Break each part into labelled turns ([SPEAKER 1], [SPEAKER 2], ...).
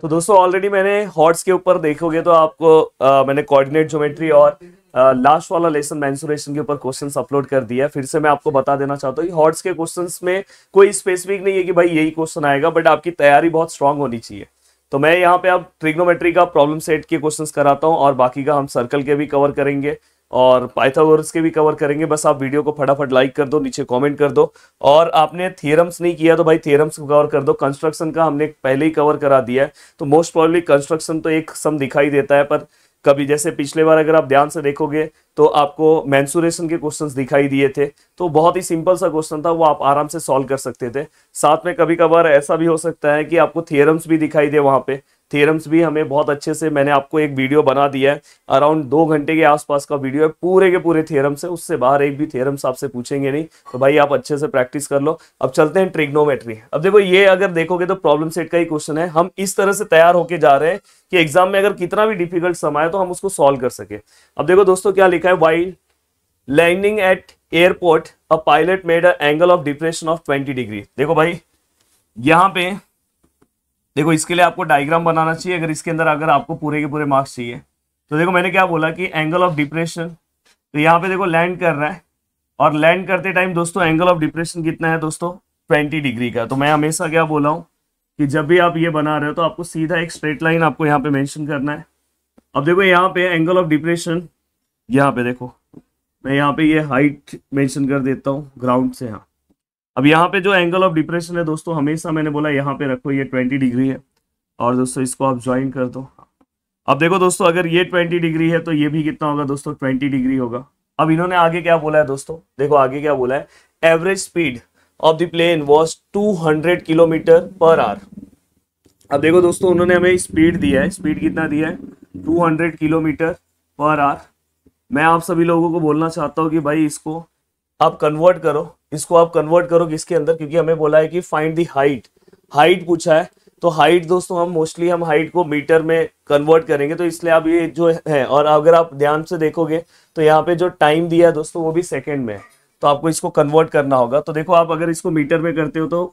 [SPEAKER 1] तो दोस्तों ऑलरेडी मैंने हॉट्स के ऊपर देखोगे तो आपको आ, मैंने कोऑर्डिनेट ज्योमेट्री और लास्ट वाला लेसन मैंसुरेशन के ऊपर क्वेश्चंस अपलोड कर दिया फिर से मैं आपको बता देना चाहता हूँ कि हॉट्स के क्वेश्चंस में कोई स्पेसिफिक नहीं है कि भाई यही क्वेश्चन आएगा बट आपकी तैयारी बहुत स्ट्रांग होनी चाहिए तो मैं यहाँ पे अब ट्रिग्नोमेट्री का प्रॉब्लम सेट के क्वेश्चन कराता हूँ और बाकी का हम सर्कल के भी कवर करेंगे और पाइथागोरस के भी कवर करेंगे बस आप वीडियो को फटाफट लाइक कर दो नीचे कमेंट कर दो और आपने थियरम्स नहीं किया तो भाई थियरम्स को कवर कर दो कंस्ट्रक्शन का हमने पहले ही कवर करा दिया है तो मोस्ट प्रॉबली कंस्ट्रक्शन तो एक सम दिखाई देता है पर कभी जैसे पिछले बार अगर आप ध्यान से देखोगे तो आपको मैंसुरेशन के क्वेश्चंस दिखाई दिए थे तो बहुत ही सिंपल सा क्वेश्चन था वो आप आराम से सॉल्व कर सकते थे साथ में कभी कभार ऐसा भी हो सकता है कि आपको थियरम्स भी दिखाई दे वहाँ पे थेरम्स भी हमें बहुत अच्छे से मैंने आपको एक वीडियो बना दिया है अराउंड दो घंटे के आसपास का वीडियो है पूरे के पूरे थेरम्स है उससे बाहर एक भी थेरम्स आपसे पूछेंगे नहीं तो भाई आप अच्छे से प्रैक्टिस कर लो अब चलते हैं ट्रिग्नोमेट्री अब देखो ये अगर देखोगे तो प्रॉब्लम सेट का ही क्वेश्चन है हम इस तरह से तैयार होकर जा रहे हैं कि एग्जाम में अगर कितना भी डिफिकल्ट समय है तो हम उसको सॉल्व कर सके अब देखो दोस्तों क्या लिखा है while landing at airport a pilot made angle of depression of twenty degree देखो भाई यहाँ पे देखो इसके लिए आपको डायग्राम बनाना चाहिए अगर इसके अंदर अगर आपको पूरे के पूरे मार्क्स चाहिए तो देखो मैंने क्या बोला कि एंगल ऑफ डिप्रेशन तो यहाँ पे देखो लैंड कर रहा है और लैंड करते टाइम दोस्तों एंगल ऑफ डिप्रेशन कितना है दोस्तों ट्वेंटी डिग्री का तो मैं हमेशा क्या बोला हूँ कि जब भी आप ये बना रहे हो तो आपको सीधा एक स्ट्रेट लाइन आपको यहाँ पे मैंशन करना है अब देखो यहाँ पे एंगल ऑफ डिप्रेशन यहाँ पे देखो मैं यहाँ पे ये हाइट मेंशन कर देता हूँ ग्राउंड से यहाँ अब यहाँ पे जो एंगल ऑफ डिप्रेशन है दोस्तों हमेशा मैंने बोला यहाँ पे रखो ये ट्वेंटी डिग्री है और दोस्तों इसको आप ज्वाइन कर दो अब देखो दोस्तों अगर ये ट्वेंटी डिग्री है तो ये भी कितना होगा दोस्तों ट्वेंटी डिग्री होगा अब इन्होंने आगे क्या बोला है दोस्तों देखो आगे क्या बोला है average speed of the plane was hundred kilometre per hour अब देखो दोस्तों उन्होंने हमें स्पीड दिया है स्पीड कितना दिया है हंड्रेड किलोमीटर पर आर मैं आप सभी लोगों को बोलना चाहता हूँ कि भाई इसको आप कन्वर्ट करो इसको आप कन्वर्ट करो किसके अंदर क्योंकि हमें बोला है कि फाइंड दी हाइट हाइट पूछा है तो हाइट दोस्तों हम मोस्टली हम हाइट को मीटर में कन्वर्ट करेंगे तो इसलिए आप ये जो है और अगर आप ध्यान से देखोगे तो यहाँ पे जो टाइम दिया है दोस्तों वो भी सेकेंड में है तो आपको इसको कन्वर्ट करना होगा तो देखो आप अगर इसको मीटर में करते हो तो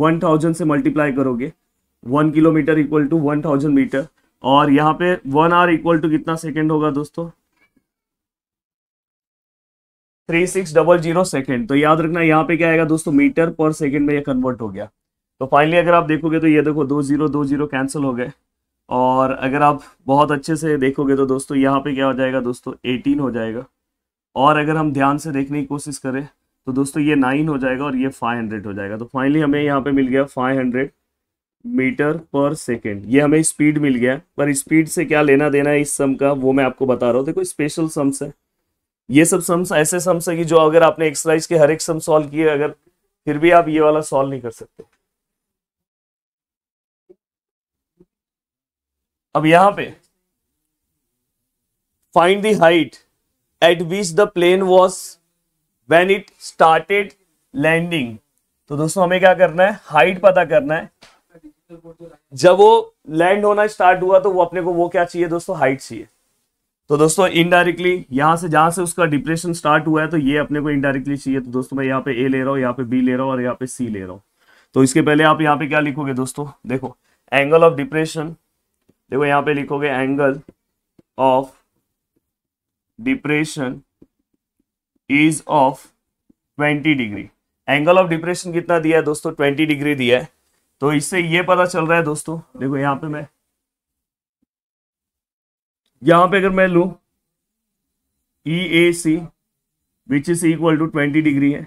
[SPEAKER 1] वन थाउजेंड से मल्टीप्लाई करोगे one kilometre equal to one thousand metre और यहाँ पे वन आवर इक्वल टू कितना सेकेंड होगा दोस्तों three six double zero second तो याद रखना यहाँ पे क्या आएगा दोस्तों मीटर पर सेकेंड में ये कन्वर्ट हो गया तो फाइनली अगर आप देखोगे तो ये देखो दो जीरो दो जीरो कैंसिल हो गए और अगर आप बहुत अच्छे से देखोगे तो दोस्तों यहाँ पे क्या हो जाएगा दोस्तों एटीन हो जाएगा और अगर हम ध्यान से देखने की कोशिश करें तो दोस्तों ये नाइन हो जाएगा और ये फाइव हंड्रेड हो जाएगा तो फाइनली हमें यहाँ पे मिल गया five hundred metre per second ये हमें स्पीड मिल गया पर स्पीड से क्या लेना देना है इस सम का वो मैं आपको बता रहा हूँ देखो स्पेशल सम्स है ये सब सम्स ऐसे सम्स है कि जो अगर आपने एक्सरसाइज के हर एक सम सॉल्व किए अगर फिर भी आप ये वाला सॉल्व नहीं कर सकते अब यहां पे find the height at which the plane was when it started landing तो दोस्तों हमें क्या करना है हाइट पता करना है जब वो लैंड होना स्टार्ट हुआ तो वो अपने को वो क्या चाहिए दोस्तों हाइट चाहिए तो दोस्तों इनडायरेक्टली यहां से जहां से उसका डिप्रेशन स्टार्ट हुआ है तो ये अपने को इनडायरेक्टली चाहिए तो दोस्तों मैं यहाँ पे ए ले रहा हूँ यहाँ पे बी ले रहा हूँ और यहाँ पे सी ले रहा हूँ तो इसके पहले आप यहाँ पे क्या लिखोगे दोस्तों देखो एंगल ऑफ डिप्रेशन देखो यहाँ पे लिखोगे angle of depression is of 20 degree angle of depression कितना दिया है दोस्तों 20 डिग्री दिया है तो इससे ये पता चल रहा है दोस्तों देखो यहाँ पे मैं यहां पे अगर मैं look E A C which is equal to twenty degree है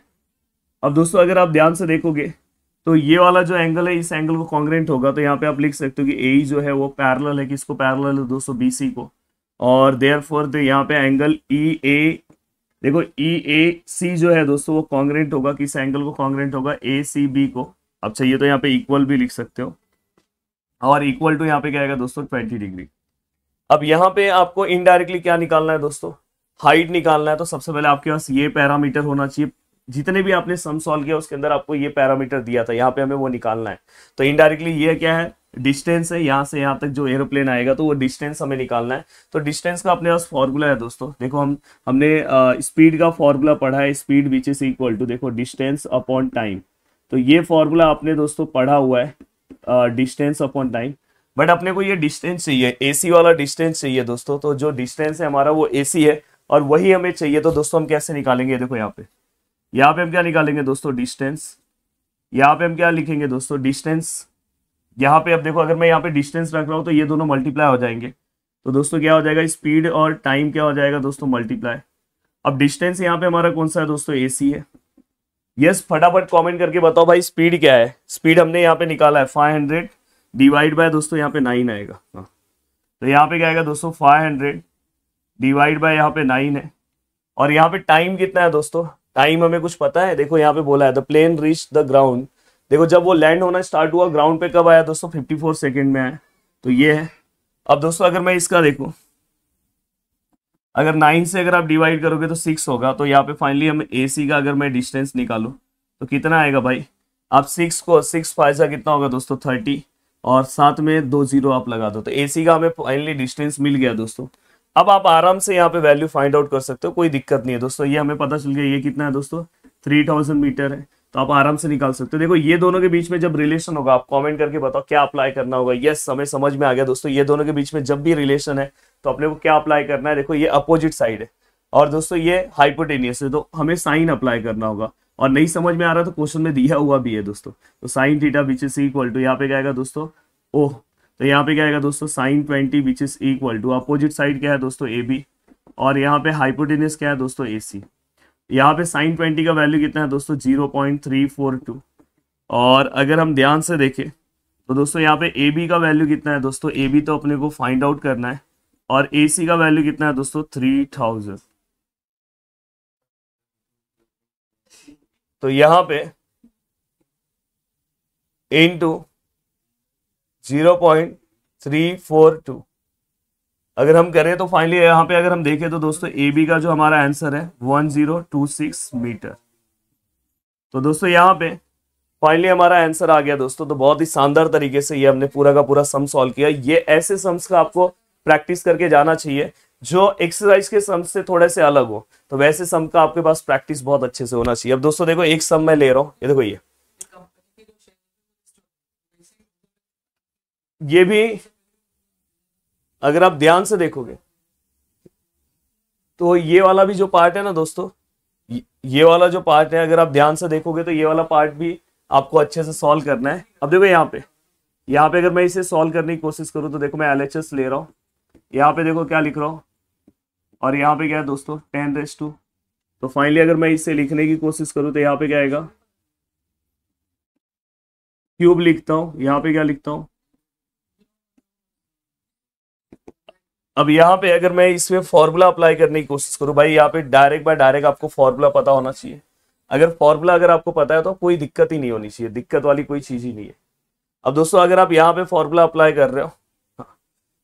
[SPEAKER 1] अब दोस्तों अगर आप ध्यान से देखोगे तो ये वाला जो एंगल है इस एंगल को कॉन्ग्रेंट होगा तो यहाँ पे आप लिख सकते हो कि ए e जो है वो पैरल है किसको पैरल है दोस्तों बी सी को और देयर फोर तो यहाँ पे एंगल ई ए देखो ई ए सी जो है दोस्तों वो कॉन्ग्रेंट होगा किस एंगल को कॉन्ग्रेंट होगा ए सी बी को अब चाहिए तो यहाँ पे इक्वल भी लिख सकते हो और इक्वल टू यहाँ पे क्या आएगा दोस्तों ट्वेंटी डिग्री अब यहां पे आपको इनडायरेक्टली क्या निकालना है दोस्तों हाइट निकालना है तो सबसे पहले आपके पास ये पैरामीटर होना चाहिए जितने भी आपने सम सॉल्व किया उसके अंदर आपको ये पैरामीटर दिया था यहाँ पे हमें वो निकालना है तो इनडायरेक्टली ये क्या है डिस्टेंस है यहाँ से यहाँ तक जो एरोप्लेन आएगा तो वो डिस्टेंस हमें निकालना है तो डिस्टेंस का अपने पास फॉर्मूला है दोस्तों देखो हम हमने स्पीड का फॉर्मूला पढ़ा है speed which is equal to देखो डिस्टेंस अपॉन टाइम तो ये फॉर्मूला आपने दोस्तों पढ़ा हुआ है डिस्टेंस अपॉन टाइम बट अपने को ये डिस्टेंस चाहिए एसी वाला डिस्टेंस चाहिए दोस्तों तो जो डिस्टेंस है हमारा वो एसी है और वही हमें चाहिए तो दोस्तों हम कैसे निकालेंगे देखो यहाँ पे यहाँ पे हम क्या निकालेंगे दोस्तों डिस्टेंस यहाँ पे हम क्या लिखेंगे दोस्तों डिस्टेंस यहाँ पे अब देखो अगर मैं यहाँ पे डिस्टेंस रख रहा हूँ तो ये दोनों मल्टीप्लाई हो जाएंगे तो दोस्तों क्या हो जाएगा स्पीड और टाइम क्या हो जाएगा दोस्तों मल्टीप्लाई अब डिस्टेंस यहाँ पे हमारा कौन सा है दोस्तों सी है यस फटाफट कॉमेंट करके बताओ भाई स्पीड क्या है स्पीड हमने यहाँ पे निकाला है हंड्रेड डिवाइड बाय दोस्तों यहाँ पे नाइन आएगा हाँ तो यहाँ पे क्या आएगा दोस्तों फाइव हंड्रेड डिवाइड बाय यहाँ पे नाइन है और यहाँ पे टाइम कितना है दोस्तों टाइम हमें कुछ पता है देखो यहाँ पे बोला है the plane reach the ground देखो जब वो लैंड होना स्टार्ट हुआ ग्राउंड पे कब आया दोस्तों फिफ्टी फोर सेकेंड में आया तो ये है अब दोस्तों अगर मैं इसका देखू अगर नाइन से अगर आप डिवाइड करोगे तो सिक्स होगा तो यहाँ पे फाइनली हम ए सी का अगर मैं डिस्टेंस निकालू तो कितना आएगा भाई आप सिक्स को सिक्स फाइव सा कितना होगा दोस्तों थर्टी और साथ में दो जीरो आप लगा दो तो एसी का हमें फाइनली डिस्टेंस मिल गया दोस्तों अब आप आराम से यहाँ पे वैल्यू फाइंड आउट कर सकते हो कोई दिक्कत नहीं है दोस्तों ये हमें पता चल गया ये कितना है दोस्तों थ्री थाउजेंड मीटर है तो आप आराम से निकाल सकते हो देखो ये दोनों के बीच में जब रिलेशन होगा आप कमेंट करके बताओ क्या अप्लाई करना होगा ये समय समझ में आ गया दोस्तों ये दोनों के बीच में जब भी रिलेशन है तो अपने को क्या अप्लाई करना है देखो ये अपोजिट साइड है और दोस्तों ये हाइपोटेनियस है तो हमें साइन अप्लाई करना होगा और नहीं समझ में आ रहा तो क्वेश्चन में दिया हुआ भी है दोस्तों तो sine theta which is equal to यहाँ पे क्या आएगा दोस्तों ओह तो यहाँ पे क्या आएगा दोस्तों sine twenty which is equal to opposite side क्या है दोस्तों ए बी और यहाँ पे हाइपोटेनिस क्या है दोस्तों ए सी यहाँ पे साइन ट्वेंटी का वैल्यू कितना है दोस्तों zero point three four two और अगर हम ध्यान से देखें तो दोस्तों यहाँ पे ए बी का वैल्यू कितना है दोस्तों ए बी तो अपने को फाइंड आउट करना है और ए सी का वैल्यू कितना है दोस्तों थ्री थाउजेंड तो यहां पे two zero point three four two अगर हम करें तो फाइनली यहां पे अगर हम देखें तो दोस्तों ए बी का जो हमारा आंसर है one zero two six metre तो दोस्तों यहां पे फाइनली हमारा आंसर आ गया दोस्तों तो बहुत ही शानदार तरीके से ये हमने पूरा का पूरा सम सॉल्व किया ये ऐसे सम्स का आपको प्रैक्टिस करके जाना चाहिए जो एक्सरसाइज के सम से थोड़े से अलग हो तो वैसे सम का आपके पास प्रैक्टिस बहुत अच्छे से होना चाहिए अब दोस्तों देखो एक सम मैं ले रहा हूं ये देखो ये ये भी अगर आप ध्यान से देखोगे तो ये वाला भी जो पार्ट है ना दोस्तों ये वाला जो पार्ट है अगर आप ध्यान से देखोगे तो ये वाला पार्ट भी आपको अच्छे से सॉल्व करना है अब देखो यहाँ पे यहाँ पे अगर मैं इसे सॉल्व करने की कोशिश करूँ तो देखो मैं एल ले रहा हूँ यहाँ पे देखो क्या लिख रहा हूँ और यहाँ पे क्या है दोस्तों टेन रेस टू तो फाइनली अगर मैं इसे लिखने की कोशिश करूँ तो यहाँ पे क्या आएगा क्यूब लिखता हूँ यहाँ पे क्या लिखता हूँ अब यहाँ पे अगर मैं इसमें फॉर्मूला अप्लाई करने की कोशिश करूँ भाई यहाँ पे डायरेक्ट बाय डायरेक्ट आपको फॉर्मूला पता होना चाहिए अगर फॉर्मूला अगर आपको पता है तो कोई दिक्कत ही नहीं होनी चाहिए दिक्कत वाली कोई चीज ही नहीं है अब दोस्तों अगर आप यहाँ पे फॉर्मूला अप्लाई कर रहे हो हाँ,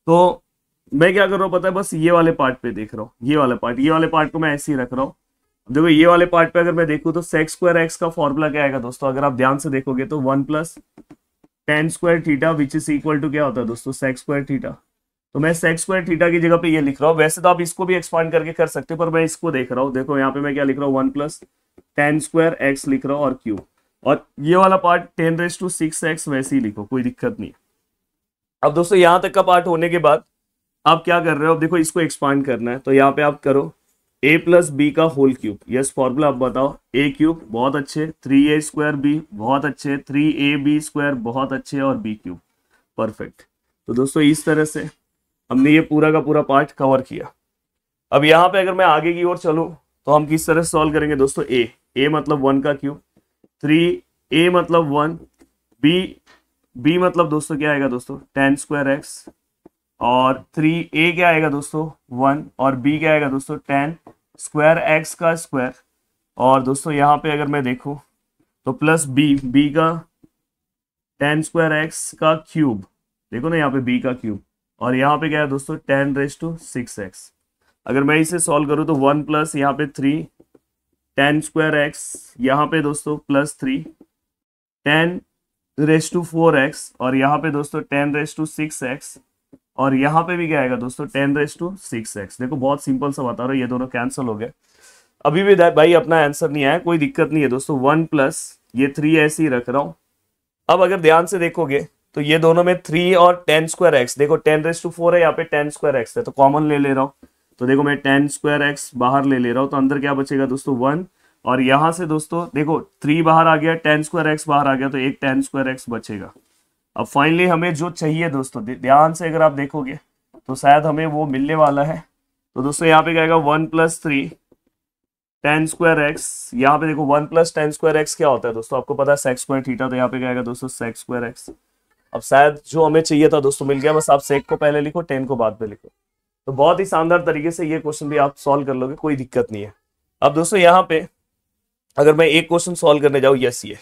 [SPEAKER 1] तो मैं क्या कर रहा हूँ पता है बस ये वाले पार्ट पे देख रहा हूँ ये वाला पार्ट ये वाले पार्ट को मैं ऐसे ही रख रहा हूँ देखो ये वाले पार्ट पे अगर मैं देखूँ तो सेक्स स्क्वायर एक्स का फॉर्मूला क्या आएगा दोस्तों अगर आप ध्यान से देखोगे तो one plus tan square theta which is equal to क्या होता है दोस्तों सेक्स स्क्वायर थीटा तो मैं सेक्स स्क्वायर थीटा की जगह पे ये लिख रहा हूँ वैसे तो आप इसको भी एक्सपांड करके कर सकते हो पर मैं इसको देख रहा हूँ देखो यहाँ पे मैं क्या लिख रहा हूँ one plus tan square x लिख रहा हूँ और क्यू और ये वाला part tan raise to six x वैसे ही लिखो कोई दिक्कत नहीं अब दोस्तों यहाँ तक का पार्ट होने के बाद आप क्या कर रहे हो देखो इसको एक्सपांड करना है तो यहाँ पे आप करो ए प्लस बी का होल क्यूब यस फॉर्मूला आप बताओ ए क्यूब बहुत अच्छे थ्री ए स्क्वायर बी बहुत अच्छे थ्री ए बी स्क्वायर बहुत अच्छे और बी क्यूब परफेक्ट तो दोस्तों इस तरह से हमने ये पूरा का पूरा पार्ट कवर किया अब यहाँ पे अगर मैं आगे की ओर चलूँ तो हम किस तरह सॉल्व करेंगे दोस्तों ए ए मतलब वन का क्यूब थ्री ए मतलब वन बी बी मतलब दोस्तों क्या आएगा दोस्तों टेन स्क्वायर एक्स और थ्री ए क्या आएगा दोस्तों वन और बी क्या आएगा दोस्तों टेन स्क्वायर एक्स का स्क्वायर और दोस्तों यहाँ पे अगर मैं देखूँ तो प्लस बी बी का टेन स्क्वायर एक्स का क्यूब देखो ना यहाँ पे बी का क्यूब और यहाँ पे क्या है दोस्तों ten raise to six x अगर मैं इसे सॉल्व करूँ तो वन प्लस यहाँ पे थ्री टेन स्क्वायर एक्स यहाँ पे दोस्तों plus three tan raise to four x और यहाँ पे दोस्तों ten raise to six x और यहाँ पे भी क्या आएगा दोस्तों ten raise to six x देखो बहुत सिंपल सा बता रहा ये दोनों कैंसिल हो गए अभी भी भाई अपना आंसर नहीं आया कोई दिक्कत नहीं है दोस्तों वन प्लस ये थ्री ऐसे ही रख रहा हूं अब अगर ध्यान से देखोगे तो ये दोनों में थ्री और टेन स्क्वायर एक्स देखो टेन रेस टू फोर है यहाँ पे टेन स्क्वायर एक्स है तो कॉमन ले ले रहा हूँ तो देखो मैं टेन स्क्वायर एक्स बाहर ले ले रहा हूँ तो अंदर क्या बचेगा दोस्तों वन और यहाँ से दोस्तों देखो थ्री बाहर आ गया टेन स्क्वायर एक्स बाहर आ गया तो एक टेन स्क्वायर एक्स बचेगा अब फाइनली हमें जो चाहिए दोस्तों ध्यान से अगर आप देखोगे तो शायद हमें वो मिलने वाला है तो दोस्तों यहाँ पे जाएगा one plus three tan square x यहाँ पे देखो one plus tan square x क्या होता है दोस्तों आपको पता है सेक्स स्क्वायर थीटा तो यहाँ पे जाएगा दोस्तों सेक्स स्क्वायर एक्स अब शायद जो हमें चाहिए था दोस्तों मिल गया बस आप सेक को पहले लिखो टेन को बाद में लिखो तो बहुत ही शानदार तरीके से ये क्वेश्चन भी आप सॉल्व कर लोगे कोई दिक्कत नहीं है अब दोस्तों यहाँ पे अगर मैं एक क्वेश्चन सॉल्व करने जाऊँ यस ये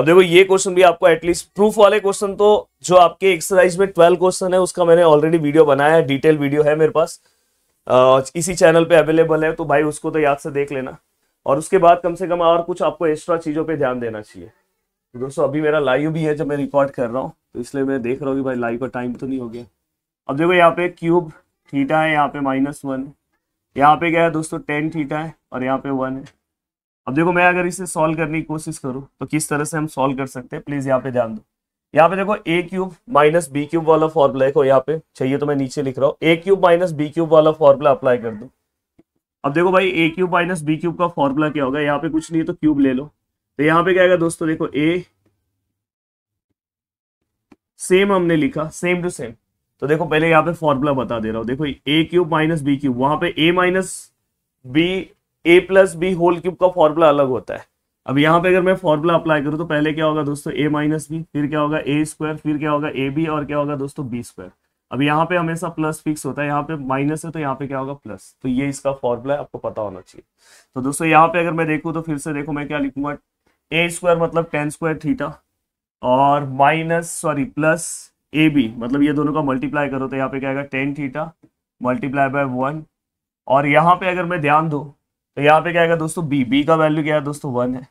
[SPEAKER 1] अब देखो ये क्वेश्चन भी आपको एटलीस्ट प्रूफ वाले क्वेश्चन तो जो आपके एक्सरसाइज में ट्वेल्व क्वेश्चन है उसका मैंने ऑलरेडी वीडियो बनाया है डिटेल वीडियो है मेरे पास इसी चैनल पे अवेलेबल है तो भाई उसको तो याद से देख लेना और उसके बाद कम से कम और कुछ आपको एक्स्ट्रा चीज़ों पर ध्यान देना चाहिए तो दोस्तों अभी मेरा लाइव भी है जब मैं रिकॉर्ड कर रहा हूँ तो इसलिए मैं देख रहा हूँ कि भाई लाइव का टाइम तो नहीं हो गया अब देखो यहाँ पे क्यूब थीटा है यहाँ पे माइनस वन यहाँ पे क्या है दोस्तों टेन थीटा है और यहाँ पे वन है अब देखो मैं अगर इसे सॉल्व करने की कोशिश करूं तो किस तरह से हम सॉल्व कर सकते हैं प्लीज यहाँ पे ध्यान दो यहाँ पे देखो A cube minus B cube वाला फॉर्मूला देखो यहाँ पे चाहिए तो मैं नीचे लिख रहा हूँ A cube minus B cube वाला फॉर्मूला अप्लाई कर दो अब देखो भाई A cube minus B cube का फॉर्मूला क्या होगा यहाँ पे कुछ नहीं है तो क्यूब ले लो तो यहाँ पे क्या आएगा दोस्तों देखो ए सेम हमने लिखा सेम टू सेम तो देखो पहले यहाँ पे फॉर्मूला बता दे रहा हूँ देखो A cube minus B cube वहां पे A minus B A plus B whole cube का फॉर्मूला अलग होता है अब यहाँ पे अगर मैं फॉर्मूला अप्लाई करूँ तो पहले क्या होगा दोस्तों ए माइनस बी फिर क्या होगा ए स्क्वायर फिर क्या होगा ए बी और क्या होगा दोस्तों बी स्क्वायर अब यहाँ पे हमेशा प्लस फिक्स होता है यहाँ पे माइनस है तो यहाँ पे क्या होगा प्लस तो ये इसका फॉर्मूला है आपको पता होना चाहिए तो दोस्तों यहाँ पे अगर मैं देखूँ तो फिर से देखो मैं क्या लिखूंगा ए स्क्वायर मतलब टेन स्क्वायर थीटा और minus sorry plus A B मतलब ये दोनों का मल्टीप्लाई करो तो यहाँ पे क्या tan theta multiply by one और यहाँ पे अगर मैं ध्यान दू तो यहाँ पे क्या है दोस्तों बी बी का वैल्यू क्या है दोस्तों वन है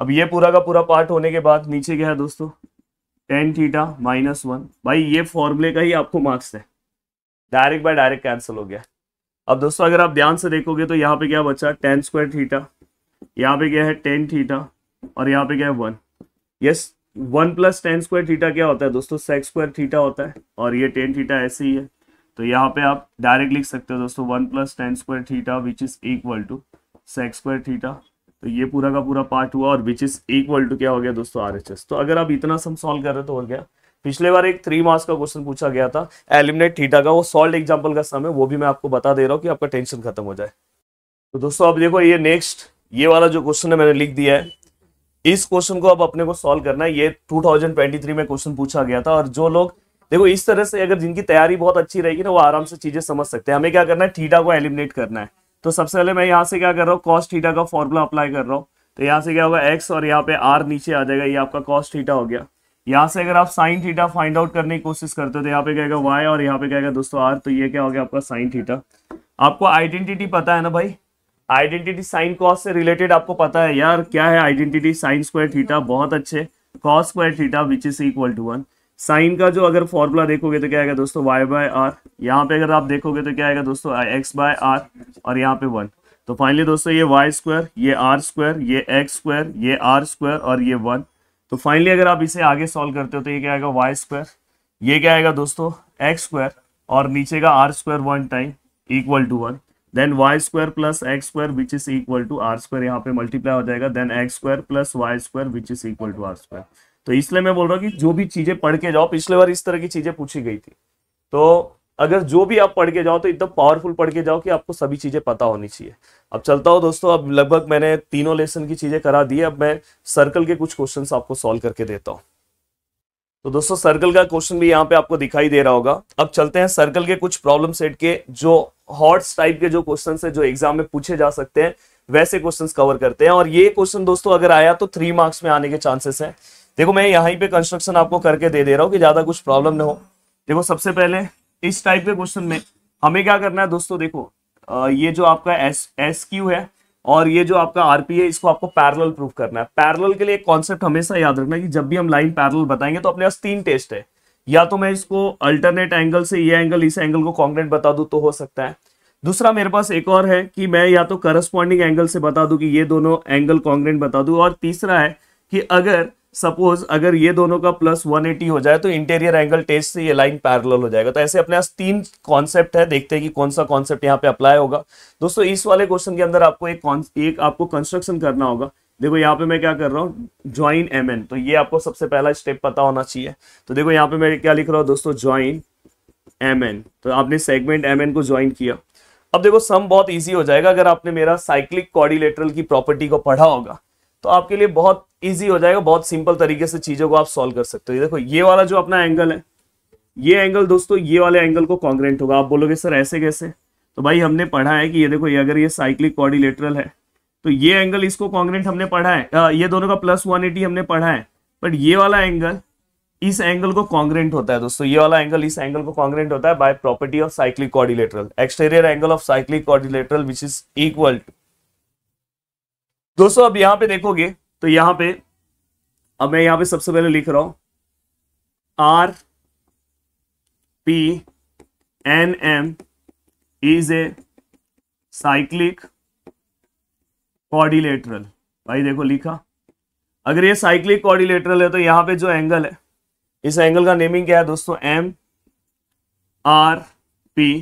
[SPEAKER 1] अब ये पूरा का पूरा पार्ट होने के बाद नीचे क्या है दोस्तों टेन थीटा माइनस वन भाई ये फॉर्मूले का ही आपको मार्क्स है डायरेक्ट बाय डायरेक्ट कैंसिल हो गया अब दोस्तों अगर आप ध्यान से देखोगे तो यहाँ पे क्या बचा टेन स्क्वायर थीटा यहाँ पे क्या है टेन थीटा और यहाँ पे क्या है one yes one plus tan square theta क्या होता है दोस्तों सेक्स स्क्वायर थीटा होता है और ये टेन थीटा ऐसे ही है तो यहाँ पे आप डायरेक्ट लिख सकते हो दोस्तों one plus tan square theta which is equal to sec square theta तो ये पूरा का पूरा पार्ट हुआ और विच इज इक्वल टू क्या हो गया दोस्तों आर एच एस तो अगर आप इतना सम सॉल्व कर रहे तो हो गया पिछले बार एक थ्री मार्क्स का क्वेश्चन पूछा गया था एलिमिनेट थीटा का वो सॉल्व एग्जाम्पल का समय वो भी मैं आपको बता दे रहा हूँ कि आपका टेंशन खत्म हो जाए तो दोस्तों अब देखो ये नेक्स्ट ये वाला जो क्वेश्चन है मैंने लिख दिया है इस क्वेश्चन को अब अपने को सॉल्व करना है ये 2023 में क्वेश्चन पूछा गया था और जो लोग देखो इस तरह से अगर जिनकी तैयारी बहुत अच्छी रहेगी ना वो आराम से चीजें समझ सकते हैं हमें क्या करना है थीटा को एलिमिनेट करना है तो सबसे पहले मैं यहाँ से क्या कर रहा हूँ कॉस्ट थीटा का फॉर्मूला अप्लाई कर रहा हूँ तो यहाँ से क्या होगा एक्स और यहाँ पे आर नीचे आ जाएगा ये आपका कॉस्ट थीटा हो गया यहाँ से अगर आप साइन थीटा फाइंड आउट करने की कोशिश करते हो तो यहाँ पे कहेगा वाई और यहाँ पे कहेगा दोस्तों आर तो ये क्या हो गया आपका साइन थीटा आपको आइडेंटिटी पता है ना भाई आइडेंटिटी साइन कॉस से रिलेटेड आपको पता है यार क्या है आइडेंटिटी साइन स्क्वायर थीटा बहुत अच्छे cos square theta which is equal to one sine का जो अगर फॉर्मूला देखोगे तो क्या आएगा दोस्तों वाई बाय आर यहाँ पे अगर आप देखोगे तो क्या आएगा दोस्तों एक्स बाय आर और यहाँ पे वन तो फाइनली दोस्तों ये वाई स्क्वायर ये आर स्क्वायर ये एक्स स्क्वायर ये आर स्क्वायर और ये वन तो फाइनली अगर आप इसे आगे सॉल्व करते हो तो ये क्या आएगा वाई स्क्वायर ये क्या आएगा दोस्तों एक्स स्क्वायर और नीचे का r square one time equal to one then y square plus x square which is equal to r square यहाँ पे मल्टीप्लाई हो जाएगा then x square plus y square which is equal to r square तो इसलिए मैं बोल रहा हूँ कि जो भी चीजें पढ़ के जाओ पिछले बार इस तरह की चीजें पूछी गई थी तो अगर जो भी आप पढ़ के जाओ तो एकदम पावरफुल पढ़ के जाओ कि आपको सभी चीजें पता होनी चाहिए अब चलता हो दोस्तों अब लगभग मैंने तीनों लेसन की चीजें करा दी अब मैं सर्कल के कुछ क्वेश्चन आपको सॉल्व करके देता हूँ तो दोस्तों सर्कल का क्वेश्चन भी यहाँ पे आपको दिखाई दे रहा होगा अब चलते हैं सर्कल के कुछ प्रॉब्लम सेट के जो हॉट्स टाइप के जो क्वेश्चन है जो एग्जाम में पूछे जा सकते हैं वैसे क्वेश्चन कवर करते हैं और ये क्वेश्चन दोस्तों अगर आया तो थ्री मार्क्स में आने के चांसेस हैं देखो मैं यहाँ पे कंस्ट्रक्शन आपको करके दे दे रहा हूँ कि ज्यादा कुछ प्रॉब्लम ना हो देखो सबसे पहले इस टाइप के क्वेश्चन में हमें क्या करना है दोस्तों देखो ये जो आपका एस एस क्यू है और ये जो आपका आरपी है इसको आपको पैरल प्रूफ करना है पैरल के लिए कॉन्सेप्ट हमेशा याद रखना है कि जब भी हम लाइन पैरल बताएंगे तो अपने पास तीन टेस्ट है या तो मैं इसको अल्टरनेट एंगल से ये एंगल इस एंगल को कॉन्ग्रेंट बता दू तो हो सकता है दूसरा मेरे पास एक और है कि मैं या तो करस्पॉन्डिंग एंगल से बता दू कि ये दोनों एंगल कॉन्ग्रेंट बता दू और तीसरा है कि अगर सपोज अगर ये दोनों का प्लस 180 हो जाए तो इंटीरियर एंगल टेस्ट से ये लाइन पैरेलल हो जाएगा तो ऐसे अपने पास तीन कॉन्सेप्ट है देखते हैं कि कौन सा कॉन्सेप्ट यहाँ पे अप्लाई होगा दोस्तों इस वाले क्वेश्चन के अंदर आपको एक एक आपको कंस्ट्रक्शन करना होगा देखो यहाँ पे मैं क्या कर रहा हूँ ज्वाइन एम एन तो ये आपको सबसे पहला स्टेप पता होना चाहिए तो देखो यहाँ पे मैं क्या लिख रहा हूँ दोस्तों ज्वाइन एम एन तो आपने सेगमेंट एम एन को ज्वाइन किया अब देखो सम बहुत ईजी हो जाएगा अगर आपने मेरा साइक्लिक कॉर्डिलेटरल की प्रॉपर्टी को पढ़ा होगा तो आपके लिए बहुत ईजी हो जाएगा बहुत सिंपल तरीके से चीजों को आप सॉल्व कर सकते हो देखो ये वाला जो अपना एंगल है ये एंगल दोस्तों ये वाले एंगल को कॉन्ग्रेंट होगा आप बोलोगे सर ऐसे कैसे तो भाई हमने पढ़ा है कि ये देखो ये अगर ये साइक्लिक कॉर्डिलेटरल है तो ये एंगल इसको कॉन्ग्रेंट हमने पढ़ा है आ, ये दोनों का प्लस एटी हमने पढ़ा है बट ये वाला एंगल इस एंगल को कॉन्ग्रेंट होता है दोस्तों ये वाला एंगल इस एंगल को कॉन्ग्रेंट होता है by property of cyclic quadrilateral exterior angle of cyclic quadrilateral which is equal to दोस्तों अब यहां पे देखोगे तो यहां पे अब मैं यहां पे सबसे पहले लिख रहा हूं R P N M is a cyclic quadrilateral भाई देखो लिखा अगर ये साइक्लिक कॉर्डिलेटरल है तो यहां पे जो एंगल है इस एंगल का नेमिंग क्या है दोस्तों एम आर पी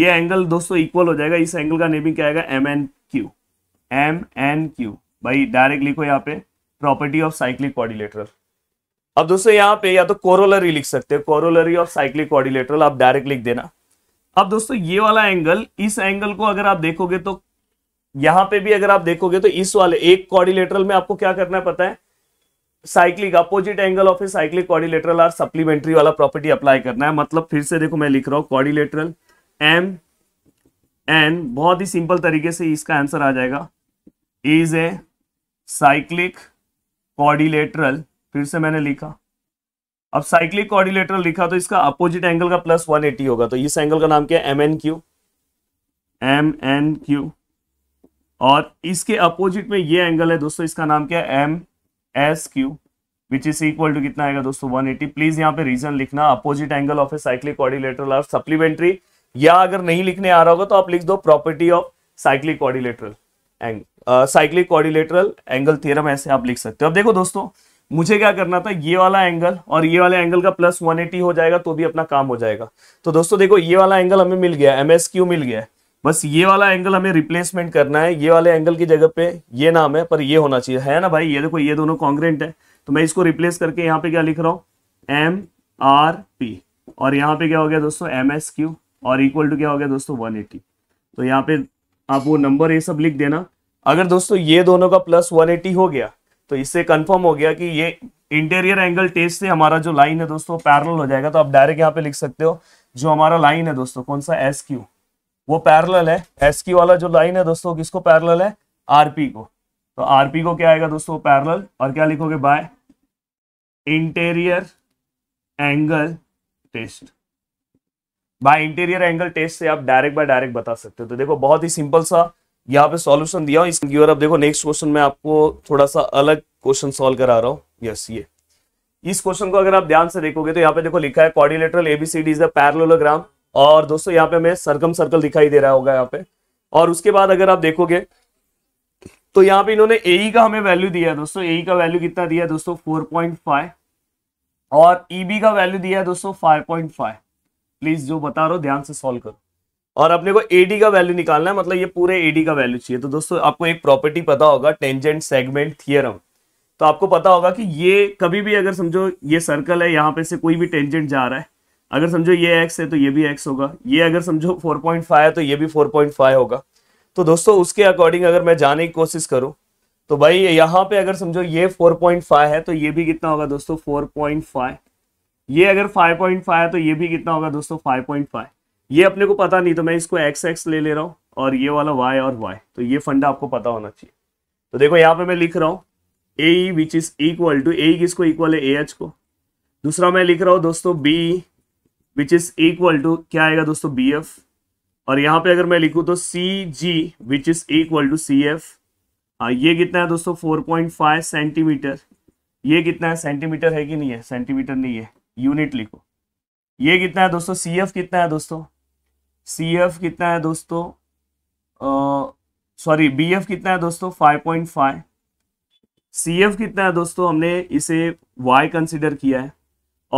[SPEAKER 1] ये एंगल दोस्तों इक्वल हो जाएगा इस एंगल का नेमिंग क्या है M N Q M N Q भाई डायरेक्ट लिखो यहाँ पे प्रॉपर्टी ऑफ साइक्लिक कॉर्डिलेटर अब दोस्तों यहाँ पे या तो कोरोलरी लिख सकते हो कोरोलरी ऑफ साइक्लिक कॉर्डिलेटर आप डायरेक्ट लिख देना अब दोस्तों ये वाला एंगल इस एंगल को अगर आप देखोगे तो यहां पे भी अगर आप देखोगे तो इस वाले एक कॉर्डिलेटरल में आपको क्या करना है पता है cyclic opposite angle of a cyclic quadrilateral are supplementary वाला प्रॉपर्टी अप्लाई करना है मतलब फिर से देखो मैं लिख रहा हूं कॉर्डिलेटरल एम एन बहुत ही सिंपल तरीके से इसका आंसर आ जाएगा इज ए साइक्लिक कॉर्डिलेटरल फिर से मैंने लिखा अब साइक्लिक कॉर्डिलेटरल लिखा तो इसका अपोजिट एंगल का प्लस 180 होगा तो इस एंगल का नाम क्या है M N Q M N Q और इसके अपोजिट में ये एंगल है दोस्तों इसका नाम क्या है M S Q which is equal to कितना आएगा दोस्तों 180 प्लीज यहाँ पे रीजन लिखना opposite angle of a cyclic quadrilateral और सप्लीमेंट्री या अगर नहीं लिखने आ रहा होगा तो आप लिख दो property of cyclic quadrilateral angle cyclic quadrilateral angle theorem ऐसे आप लिख सकते हो अब देखो दोस्तों मुझे क्या करना था ये वाला एंगल और ये वाले एंगल का प्लस 180 हो जाएगा तो भी अपना काम हो जाएगा तो दोस्तों देखो ये वाला एंगल हमें मिल गया एम मिल गया बस ये वाला एंगल हमें रिप्लेसमेंट करना है ये वाले एंगल की जगह पे ये नाम है पर ये होना चाहिए है ना भाई ये देखो ये दोनों कॉन्ग्रेंट है तो मैं इसको रिप्लेस करके यहाँ पे क्या लिख रहा हूँ एम आर पी और यहाँ पे क्या हो गया दोस्तों एम एस क्यू और इक्वल टू क्या हो गया दोस्तों 180 तो यहाँ पे आप वो नंबर ये सब लिख देना अगर दोस्तों ये दोनों का प्लस 180 हो गया तो इससे कंफर्म हो गया कि ये इंटीरियर एंगल टेस्ट से हमारा जो लाइन है दोस्तों पैरल हो जाएगा तो आप डायरेक्ट यहाँ पे लिख सकते हो जो हमारा लाइन है दोस्तों कौन सा एस क्यू वो पैरल है एस क्यू वाला जो लाइन है दोस्तों किसको पैरल है आरपी को तो आरपी को क्या आएगा दोस्तों पैरल और क्या लिखोगे by interior angle test by interior angle test से आप डायरेक्ट बाय डायरेक्ट बता सकते हो तो देखो बहुत ही सिंपल सा यहाँ पे सॉल्यूशन दिया हूँ इसकी और अब देखो नेक्स्ट क्वेश्चन में आपको थोड़ा सा अलग क्वेश्चन सोल्व करा रहा हूँ यस ये इस क्वेश्चन को अगर आप ध्यान से देखोगे तो यहाँ पे देखो लिखा है quadrilateral ABCD is a parallelogram और दोस्तों यहाँ पे हमें सरकम सर्कल दिखाई दे रहा होगा यहाँ पे और उसके बाद अगर आप देखोगे तो यहाँ पे इन्होंने ए e का हमें वैल्यू दिया है दोस्तों ए e का वैल्यू कितना दिया है दोस्तों फाइव और ई e बी का वैल्यू दिया है दोस्तों फाइव प्लीज जो बता रहा हो ध्यान से सॉल्व करो और अपने को एडी का वैल्यू निकालना है मतलब ये पूरे एडी का वैल्यू चाहिए तो दोस्तों आपको एक प्रॉपर्टी पता होगा टेंजेंट सेगमेंट थियरम तो आपको पता होगा कि ये कभी भी अगर समझो ये सर्कल है यहाँ पे से कोई भी टेंजेंट जा रहा है अगर समझो ये एक्स है तो ये भी एक्स होगा ये अगर समझो 4.5 है तो ये भी 4.5 होगा तो दोस्तों उसके अकॉर्डिंग अगर मैं जाने की कोशिश करूँ तो भाई यहाँ पे अगर समझो ये 4.5 है तो ये भी कितना होगा दोस्तों 4.5 ये अगर 5.5 है तो ये भी कितना होगा दोस्तों 5.5 ये अपने को पता नहीं तो मैं इसको एक्स एक्स ले ले रहा हूँ और ये वाला वाई और वाई तो ये फंडा आपको पता होना चाहिए तो देखो यहाँ पे मैं लिख रहा हूँ A which is equal to A किसको इक्वल है ए एच को दूसरा मैं लिख रहा हूँ दोस्तों B which is equal to क्या आएगा दोस्तों बी एफ और यहाँ पे अगर मैं लिखूँ तो C G which is equal to C F हाँ ये कितना है दोस्तों 4.5 सेंटीमीटर ये कितना है सेंटीमीटर है कि नहीं है सेंटीमीटर नहीं है यूनिट लिखो ये कितना है दोस्तों सी एफ कितना है दोस्तों सी एफ कितना है दोस्तों सॉरी बी एफ कितना है दोस्तों five point five C F कितना है दोस्तों हमने इसे y कंसिडर किया है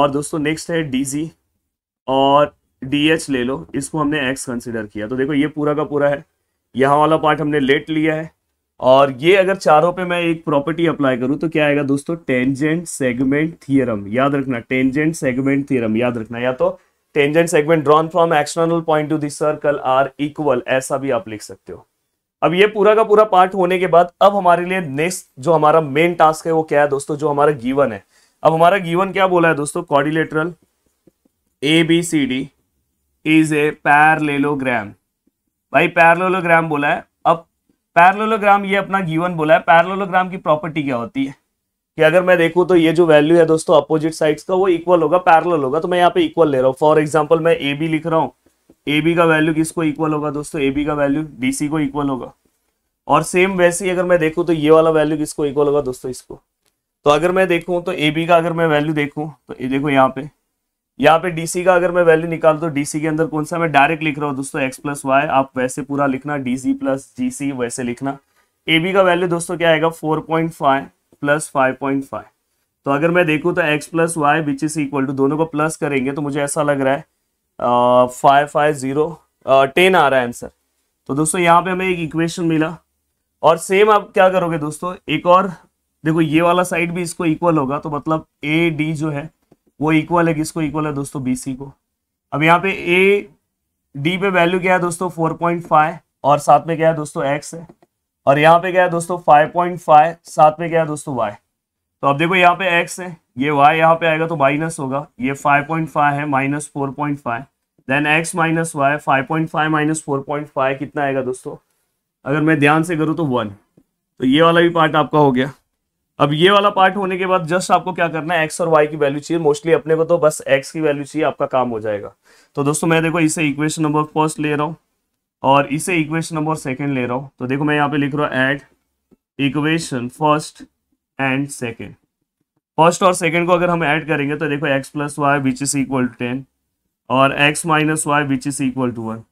[SPEAKER 1] और दोस्तों नेक्स्ट है डी जी और डी एच ले लो इसको हमने x कंसिडर किया तो देखो ये पूरा का पूरा है यहाँ वाला पार्ट हमने लेट लिया है और ये अगर चारों पे मैं एक प्रॉपर्टी अप्लाई करूं तो क्या आएगा दोस्तों टेंजेंट सेगमेंट थियरम याद रखना टेंजेंट सेगमेंट थियरम याद रखना या तो tangent segment drawn from external point to circle are equal ऐसा भी आप लिख सकते हो अब ये पूरा का पूरा पार्ट होने के बाद अब हमारे लिए नेक्स्ट जो हमारा मेन टास्क है वो क्या है दोस्तों जो हमारा गीवन है अब हमारा गीवन क्या बोला है दोस्तों quadrilateral A B C D is a parallelogram भाई पैरलेलोग्राम बोला है पैरलोलोग्राम ये अपना गीवन बोला है पैरलोलोग्राम की प्रॉपर्टी क्या होती है कि अगर मैं देखूं तो ये जो वैल्यू है दोस्तों अपोजिट साइड्स का वो इक्वल होगा पैरल होगा तो मैं यहाँ पे इक्वल ले रहा हूँ फॉर एग्जाम्पल मैं ए बी लिख रहा हूँ ए बी का वैल्यू किसको इक्वल होगा दोस्तों ए बी का वैल्यू बी सी को इक्वल होगा और सेम वैसे ही अगर मैं देखूँ तो ये वाला वैल्यू किसको इक्वल होगा दोस्तों इसको तो अगर मैं देखूँ तो ए बी का अगर मैं वैल्यू देखूँ तो ये देखो यहाँ पे यहाँ पे डीसी का अगर मैं वैल्यू निकाल तो डीसी के अंदर कौन सा मैं डायरेक्ट लिख रहा हूँ दोस्तों x प्लस वाई आप वैसे पूरा लिखना डीसी प्लस जीसी वैसे लिखना ए बी का वैल्यू दोस्तों क्या आएगा four point five plus five point five तो अगर मैं देखूँ तो x plus y which is equal to दोनों को प्लस करेंगे तो मुझे ऐसा लग रहा है फाइव फाइव जीरो टेन आ रहा है आंसर तो दोस्तों यहाँ पे हमें एक इक्वेशन मिला और सेम आप क्या करोगे दोस्तों एक और देखो ये वाला साइड भी इसको इक्वल होगा तो मतलब ए डी जो है वो इक्वल है किसको इक्वल है दोस्तों बीसी को अब यहाँ पे ए डी पे वैल्यू क्या है दोस्तों 4.5 और साथ में क्या है दोस्तों एक्स है और यहाँ पे क्या है दोस्तों 5.5 साथ में क्या है दोस्तों वाई तो अब देखो यहाँ पे एक्स है ये वाई यहाँ पे आएगा तो माइनस होगा ये 5.5 है minus four point five then x minus y five point five minus four point five कितना आएगा दोस्तों अगर मैं ध्यान से करूँ तो वन तो ये वाला भी पार्ट आपका हो गया अब ये वाला पार्ट होने के बाद जस्ट आपको क्या करना है एक्स और वाई की वैल्यू चाहिए मोस्टली अपने को तो बस एक्स की वैल्यू चाहिए आपका काम हो जाएगा तो दोस्तों मैं देखो इसे इक्वेशन नंबर फर्स्ट ले रहा हूँ और इसे इक्वेशन नंबर सेकेंड ले रहा हूँ तो देखो मैं यहाँ पे लिख रहा हूँ add equation first and second first और सेकेंड को अगर हम ऐड करेंगे तो देखो x plus y which is equal to ten और x minus y which is equal to one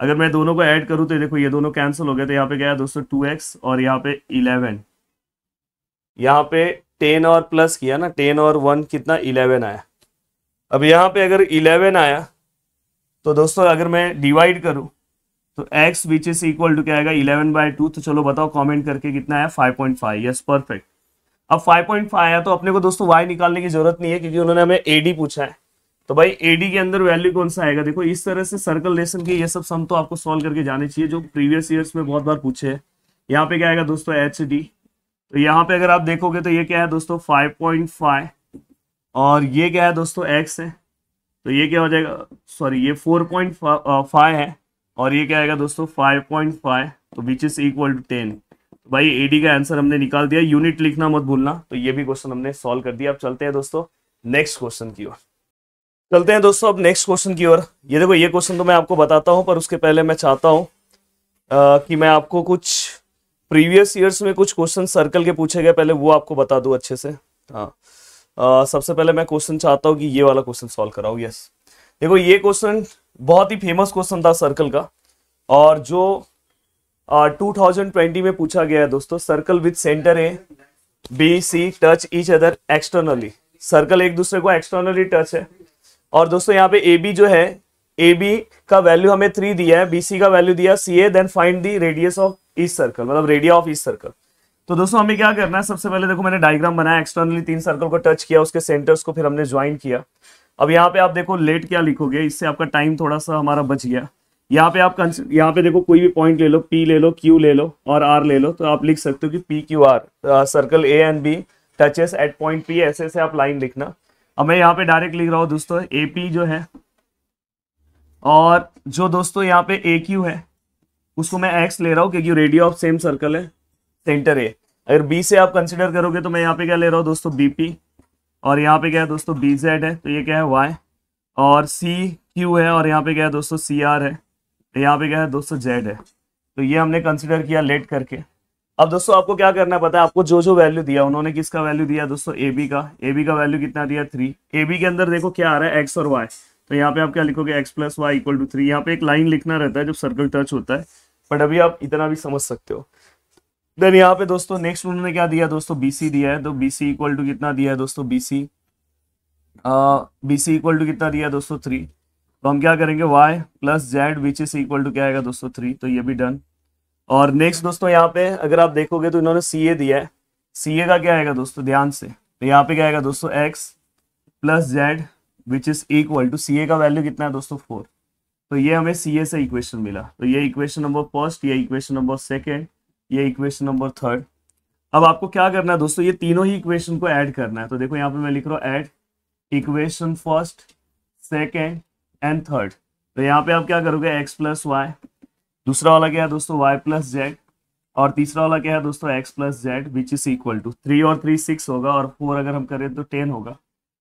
[SPEAKER 1] अगर मैं दोनों को ऐड करूँ तो देखो ये दोनों कैंसिल हो गए तो यहाँ पे क्या है दोस्तों टू एक्स और यहाँ पे इलेवन यहाँ पे टेन और प्लस किया ना टेन और वन कितना इलेवन आया अब यहाँ पे अगर इलेवन आया तो दोस्तों अगर मैं डिवाइड करूँ तो x which is equal to क्या आएगा 11 बाय टू तो चलो बताओ कमेंट करके कितना आया फाइव फाइव यस परफेक्ट अब फाइव पॉइंट फाइव आया तो अपने को दोस्तों y निकालने की जरूरत नहीं है क्योंकि उन्होंने हमें ad पूछा है तो भाई ad के अंदर वैल्यू कौन सा आएगा देखो इस तरह से सर्कल लेसन के ये सब सम तो आपको सॉल्व करके जाने चाहिए जो प्रीवियस ईयर्स में बहुत बार पूछे हैं यहाँ पे क्या आएगा दोस्तों एच डी तो यहाँ पे अगर आप देखोगे तो ये क्या है दोस्तों फाइव और ये क्या है दोस्तों एक्स है तो ये क्या हो जाएगा सॉरी ये फाइव uh, है और ये क्या आएगा दोस्तों फाइव तो which is equal to ten भाई एडी का आंसर हमने निकाल दिया यूनिट लिखना मत भूलना तो ये भी क्वेश्चन हमने सॉल्व कर दिया अब चलते हैं दोस्तों नेक्स्ट क्वेश्चन की ओर चलते हैं दोस्तों अब नेक्स्ट क्वेश्चन की ओर ये देखो ये क्वेश्चन तो मैं आपको बताता हूँ पर उसके पहले मैं चाहता हूँ uh, कि मैं आपको कुछ प्रीवियस ईयर्स में कुछ क्वेश्चन सर्कल के पूछे गए पहले वो आपको बता दू अच्छे से हाँ सबसे पहले मैं क्वेश्चन चाहता हूँ कि ये वाला क्वेश्चन सॉल्व कराऊ यस देखो ये क्वेश्चन बहुत ही फेमस क्वेश्चन था सर्कल का और जो टू थाउजेंड ट्वेंटी में पूछा गया है दोस्तों circle with centre A B C touch each other externally circle एक दूसरे को एक्सटर्नली टच है और दोस्तों यहाँ पे ए बी जो है ए बी का वैल्यू हमें थ्री दिया है बी सी का वैल्यू दिया C A then find the radius of each circle मतलब रेडिया ऑफ ईस्ट सर्कल तो दोस्तों हमें क्या करना है सबसे पहले देखो मैंने डायग्राम बनाया एक्सटर्नली तीन सर्कल को टच किया उसके सेंटर्स को फिर हमने ज्वाइन किया अब यहाँ पे आप देखो लेट क्या लिखोगे इससे आपका टाइम थोड़ा सा हमारा बच गया यहाँ पे आप यहाँ पे देखो कोई भी पॉइंट ले लो पी ले लो क्यू ले लो और आर ले लो तो आप लिख सकते हो कि P Q R circle A and B touches at point P ऐसे ऐसे आप लाइन लिखना अब मैं यहाँ पे डायरेक्ट लिख रहा हूँ दोस्तों ए पी जो है और जो दोस्तों यहाँ पे ए क्यू है उसको मैं एक्स ले रहा हूँ क्योंकि रेडियो ऑफ सेम सर्कल है सेंटर ए अगर बी से आप कंसिडर करोगे तो मैं यहाँ पे क्या ले रहा हूँ दोस्तों बीपी और यहाँ पे क्या है दोस्तों बी जेड है तो ये क्या है वाई और सी क्यू है और यहाँ पे क्या है दोस्तों सी आर है यहाँ पे क्या है दोस्तों जेड है तो ये हमने कंसिडर किया लेट करके अब दोस्तों आपको क्या करना पता है आपको जो जो वैल्यू दिया उन्होंने किसका वैल्यू दिया दोस्तों ए बी का ए बी का वैल्यू कितना दिया थ्री ए बी के अंदर देखो क्या आ रहा है एक्स और वाई तो यहाँ पे आप क्या लिखोगे x plus y equal to three यहाँ पे एक लाइन लिखना रहता है जब सर्कल टच होता है बट अभी आप इतना भी समझ सकते हो देन यहाँ पे दोस्तों नेक्स्ट उन्होंने क्या दिया दोस्तों बीसी दिया है तो बीसी इक्वल टू कितना दिया है दोस्तों बीसी बीसी इक्वल टू कितना दिया है दोस्तों थ्री तो हम क्या करेंगे y plus Z which is equal to क्या आएगा दोस्तों थ्री तो ये भी डन और नेक्स्ट दोस्तों यहाँ पे अगर आप देखोगे तो इन्होंने सी ए दिया है सी ए का क्या आएगा दोस्तों ध्यान से तो यहाँ पे क्या आएगा दोस्तों x plus Z which is equal to C A का वैल्यू कितना है दोस्तों फोर तो ये हमें सी ए से इक्वेशन मिला तो ये इक्वेशन नंबर फर्स्ट ये इक्वेशन नंबर सेकेंड ये इक्वेशन नंबर थर्ड अब आपको क्या करना है दोस्तों ये तीनों ही इक्वेशन को ऐड करना है तो देखो यहाँ पे मैं लिख रहा हूँ add equation first second and third तो यहाँ पे आप क्या करोगे एक्स प्लस वाई दूसरा वाला क्या है दोस्तों वाई प्लस जेड और तीसरा वाला क्या है दोस्तों x plus Z which is equal to three और थ्री सिक्स होगा और फोर अगर हम करें तो टेन होगा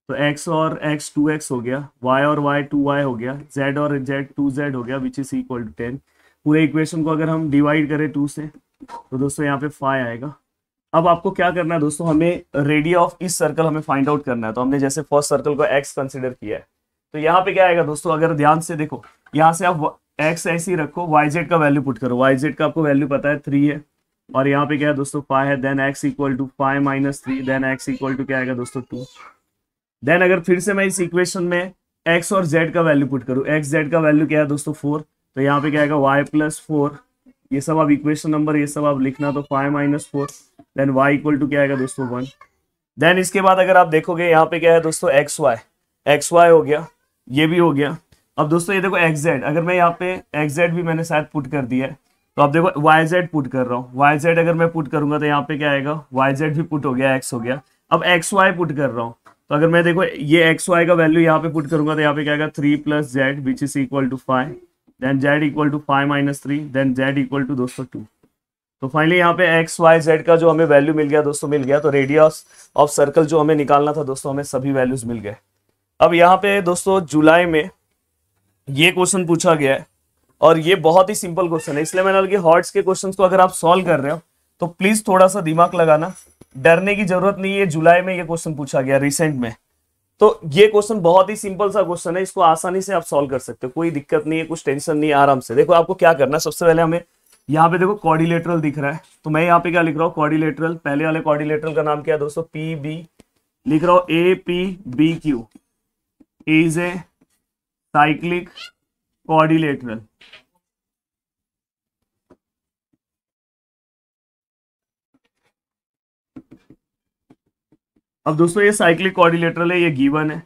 [SPEAKER 1] तो x और x 2x हो गया y और y 2y हो गया z और z 2z हो गया which is equal to ten पूरे इक्वेशन को अगर हम डिवाइड करें टू से तो दोस्तों यहाँ पे फाइव आएगा अब आपको क्या करना है दोस्तों हमें रेडियो ऑफ इस सर्कल हमें फाइंड आउट करना है तो हमने जैसे फर्स्ट सर्कल को एक्स कंसिडर किया है तो यहाँ पे क्या आएगा दोस्तों अगर ध्यान से देखो यहाँ से आप एक्स ऐसे ही रखो वाई जेड का वैल्यू पुट करो वाई जेड का आपको वैल्यू पता है थ्री है और यहाँ पे क्या है दोस्तों फाइव है then X equal to five minus three then X equal to क्या आएगा दोस्तों टू देन अगर फिर से मैं इस इक्वेशन में एक्स और जेड का वैल्यू पुट करूं एक्स जेड का वैल्यू क्या है दोस्तों फोर तो यहाँ पे क्या आएगा वाई प्लस फोर ये सब आप इक्वेशन नंबर ये सब आप लिखना तो five minus four then Y equal to क्या आएगा दोस्तों वन देन इसके बाद अगर आप देखोगे यहाँ पे क्या है दोस्तों एक्स वाई एक्स वाई हो गया ये भी हो गया अब दोस्तों ये देखो एक्स जेड अगर मैं यहाँ पे एक्स जेड भी मैंने शायद पुट कर दिया है तो आप देखो वाई जेड पुट कर रहा हूँ वाई जेड अगर मैं पुट करूंगा तो यहाँ पे क्या आएगा वाई जेड भी पुट हो गया एक्स हो गया अब एक्स वाई पुट कर रहा हूँ तो अगर मैं देखो ये एक्स वाई का वैल्यू यहाँ पे पुट करूंगा तो यहाँ पे क्या आएगा three plus Z which is equal to five then Z equal to five minus three then Z equal to दोस्तों टू तो फाइनली यहाँ पे एक्स वाई जेड का जो हमें वैल्यू मिल गया दोस्तों मिल गया तो रेडियस ऑफ सर्कल जो हमें निकालना था दोस्तों हमें सभी वैल्यूज मिल गए अब यहाँ पे दोस्तों जुलाई में ये क्वेश्चन पूछा गया है और ये बहुत ही सिंपल क्वेश्चन है इसलिए मैंने हॉर्ट्स के क्वेश्चन को अगर आप सॉल्व कर रहे हो तो प्लीज थोड़ा सा दिमाग लगाना डरने की जरूरत नहीं है जुलाई में ये क्वेश्चन पूछा गया रिसेंट में तो ये क्वेश्चन बहुत ही सिंपल सा क्वेश्चन है इसको आसानी से आप सॉल्व कर सकते हो कोई दिक्कत नहीं है कुछ टेंशन नहीं है आराम से देखो आपको क्या करना है सबसे पहले हमें यहाँ पे देखो कॉर्डिलेटरल दिख रहा है तो मैं यहाँ पे क्या लिख रहा हूँ कॉर्डिलेटरल पहले वाले कॉर्डिलेटरल का नाम क्या है दोस्तों पी बी लिख रहा हूँ A P B Q is a cyclic quadrilateral अब दोस्तों ये साइक्लिक कॉर्डिलेटरल है ये गीवन है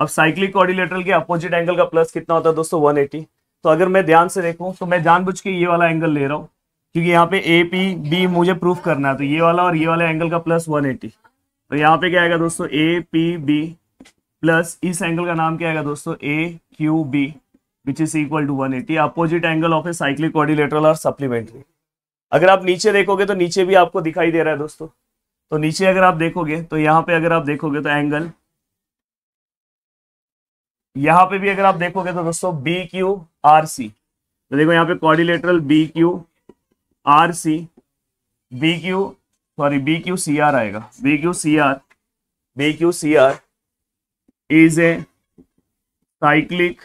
[SPEAKER 1] अब साइक्लिक कॉर्डिलेटरल के अपोजिट एंगल का प्लस कितना होता है दोस्तों 180 तो अगर मैं ध्यान से देखूं तो मैं जानबूझ के ये वाला एंगल ले रहा हूँ क्योंकि यहाँ पे ए पी बी मुझे प्रूफ करना है तो ये वाला और ये वाला एंगल का प्लस 180 तो यहाँ पे क्या आएगा दोस्तों ए पी बी प्लस इस एंगल का नाम क्या आएगा दोस्तों A Q B which is equal to 180 opposite angle of a cyclic quadrilateral और सप्लीमेंट्री अगर आप नीचे देखोगे तो नीचे भी आपको दिखाई दे रहा है दोस्तों तो नीचे अगर आप देखोगे तो यहां पे अगर आप देखोगे तो एंगल यहां पे भी अगर आप देखोगे तो दोस्तों बी क्यू आर सी तो देखो यहां पे quadrilateral B Q R C B Q sorry B Q C R आएगा B Q C R B Q C R is a cyclic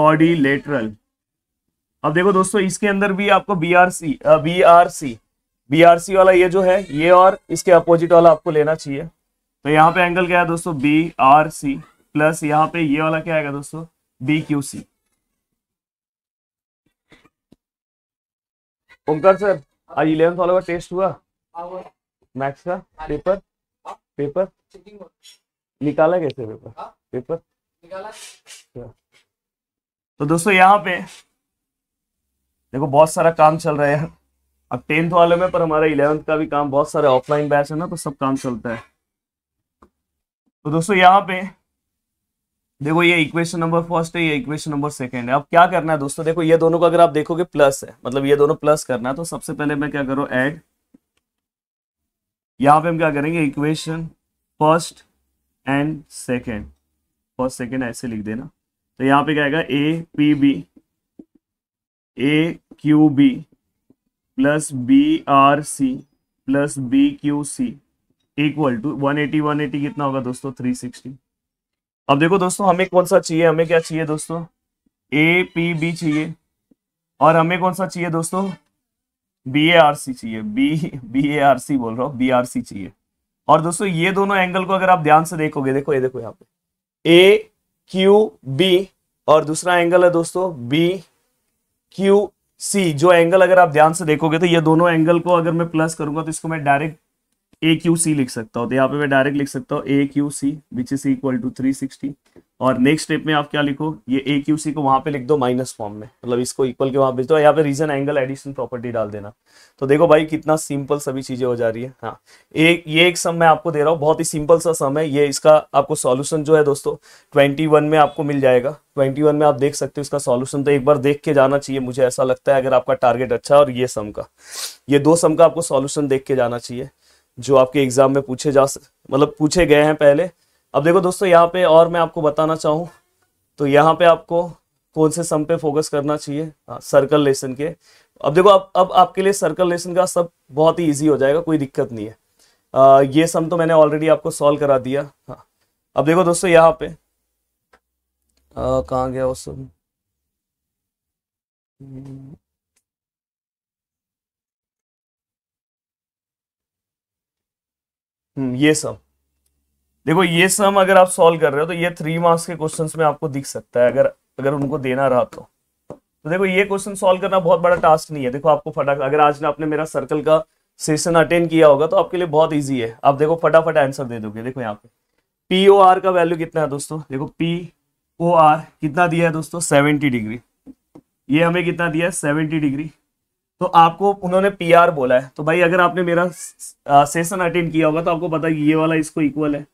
[SPEAKER 1] quadrilateral अब देखो दोस्तों इसके अंदर भी आपको B R C B R C BRC वाला ये जो है ये और इसके अपोजिट वाला आपको लेना चाहिए तो यहाँ पे एंगल क्या है दोस्तों बी आर सी प्लस यहाँ पे ये वाला क्या आएगा दोस्तों B Q C Omkar sir आज इलेवेंथ वाला का टेस्ट हुआ मैथ्स का पेपर पेपर निकाला कैसे पेपर पेपर निकाला तो दोस्तों यहाँ पे देखो बहुत सारा काम चल रहा है अब टेंथ वाले में पर हमारा इलेवंथ का भी काम बहुत सारे ऑफलाइन बैच है ना तो सब काम चलता है तो दोस्तों यहाँ पे देखो ये इक्वेशन नंबर फर्स्ट है ये इक्वेशन नंबर सेकंड है अब क्या करना है दोस्तों देखो ये दोनों को अगर आप देखोगे प्लस है मतलब ये दोनों प्लस करना है तो सबसे पहले मैं क्या करूँ एड यहाँ पे हम क्या करेंगे equation first and second first second ऐसे लिख देना तो यहाँ पे क्या आएगा A P B A Q B plus B R C plus B Q C equal to one eighty one eighty कितना होगा दोस्तों थ्री सिक्सटी अब देखो दोस्तों हमें कौन सा चाहिए हमें क्या चाहिए दोस्तों ए पी बी चाहिए और हमें कौन सा चाहिए दोस्तों बी ए आर सी चाहिए B B A R C बोल रहा हूँ बी आर सी चाहिए और दोस्तों ये दोनों एंगल को अगर आप ध्यान से देखोगे देखो ये देखो यहाँ पे ए क्यू बी और दूसरा एंगल है दोस्तों बी क्यू सी जो एंगल अगर आप ध्यान से देखोगे तो ये दोनों एंगल को अगर मैं प्लस करूंगा तो इसको मैं डायरेक्ट ए क्यू सी लिख सकता हूँ तो यहाँ पे मैं डायरेक्ट लिख सकता हूँ A Q C which is equal to three sixty और नेक्स्ट स्टेप में आप क्या लिखो ये ए क्यू सी को वहां पे लिख दो माइनस फॉर्म में मतलब इसको इक्वल के वहां भेज दो यहाँ पे रीजन एंगल एडिशन प्रॉपर्टी डाल देना तो देखो भाई कितना सिंपल सभी चीजें हो जा रही है हाँ एक ये एक सम मैं आपको दे रहा हूँ बहुत ही सिंपल सा सम है ये इसका आपको सोल्यूशन जो है दोस्तों ट्वेंटी वन में आपको मिल जाएगा ट्वेंटी वन में आप देख सकते हो इसका सोल्यूशन तो एक बार देख के जाना चाहिए मुझे ऐसा लगता है अगर आपका टारगेट अच्छा है और ये सम का ये दो सम का आपको सोल्यूशन देख के जाना चाहिए जो आपके एग्जाम में पूछे जा मतलब पूछे गए हैं पहले अब देखो दोस्तों यहाँ पे और मैं आपको बताना चाहूँ तो यहाँ पे आपको कौन से सम पे फोकस करना चाहिए सर्कल हाँ, लेसन के अब देखो अब अब आपके लिए सर्कल लेसन का सब बहुत ही ईजी हो जाएगा कोई दिक्कत नहीं है आ, ये सम तो मैंने ऑलरेडी आपको सॉल्व करा दिया हाँ अब देखो दोस्तों यहाँ पे कहाँ गया वो सब हम्म, ये सम देखो ये सम अगर आप सॉल्व कर रहे हो तो ये थ्री मार्क्स के क्वेश्चंस में आपको दिख सकता है अगर अगर उनको देना रहा तो तो देखो ये क्वेश्चन सॉल्व करना बहुत बड़ा टास्क नहीं है देखो आपको फटाफट अगर आज ने आपने मेरा सर्कल का सेशन अटेंड किया होगा तो आपके लिए बहुत ईजी है आप देखो फटाफट आंसर दे दोगे देखो यहाँ पे पी ओ आर का वैल्यू कितना है दोस्तों देखो पी ओ आर कितना दिया है दोस्तों सेवेंटी डिग्री ये हमें कितना दिया है सेवेंटी डिग्री तो आपको उन्होंने आर बोला है तो भाई अगर आपने मेरा सेशन अटेंड किया होगा तो आपको पता ये वाला इसको इक्वल है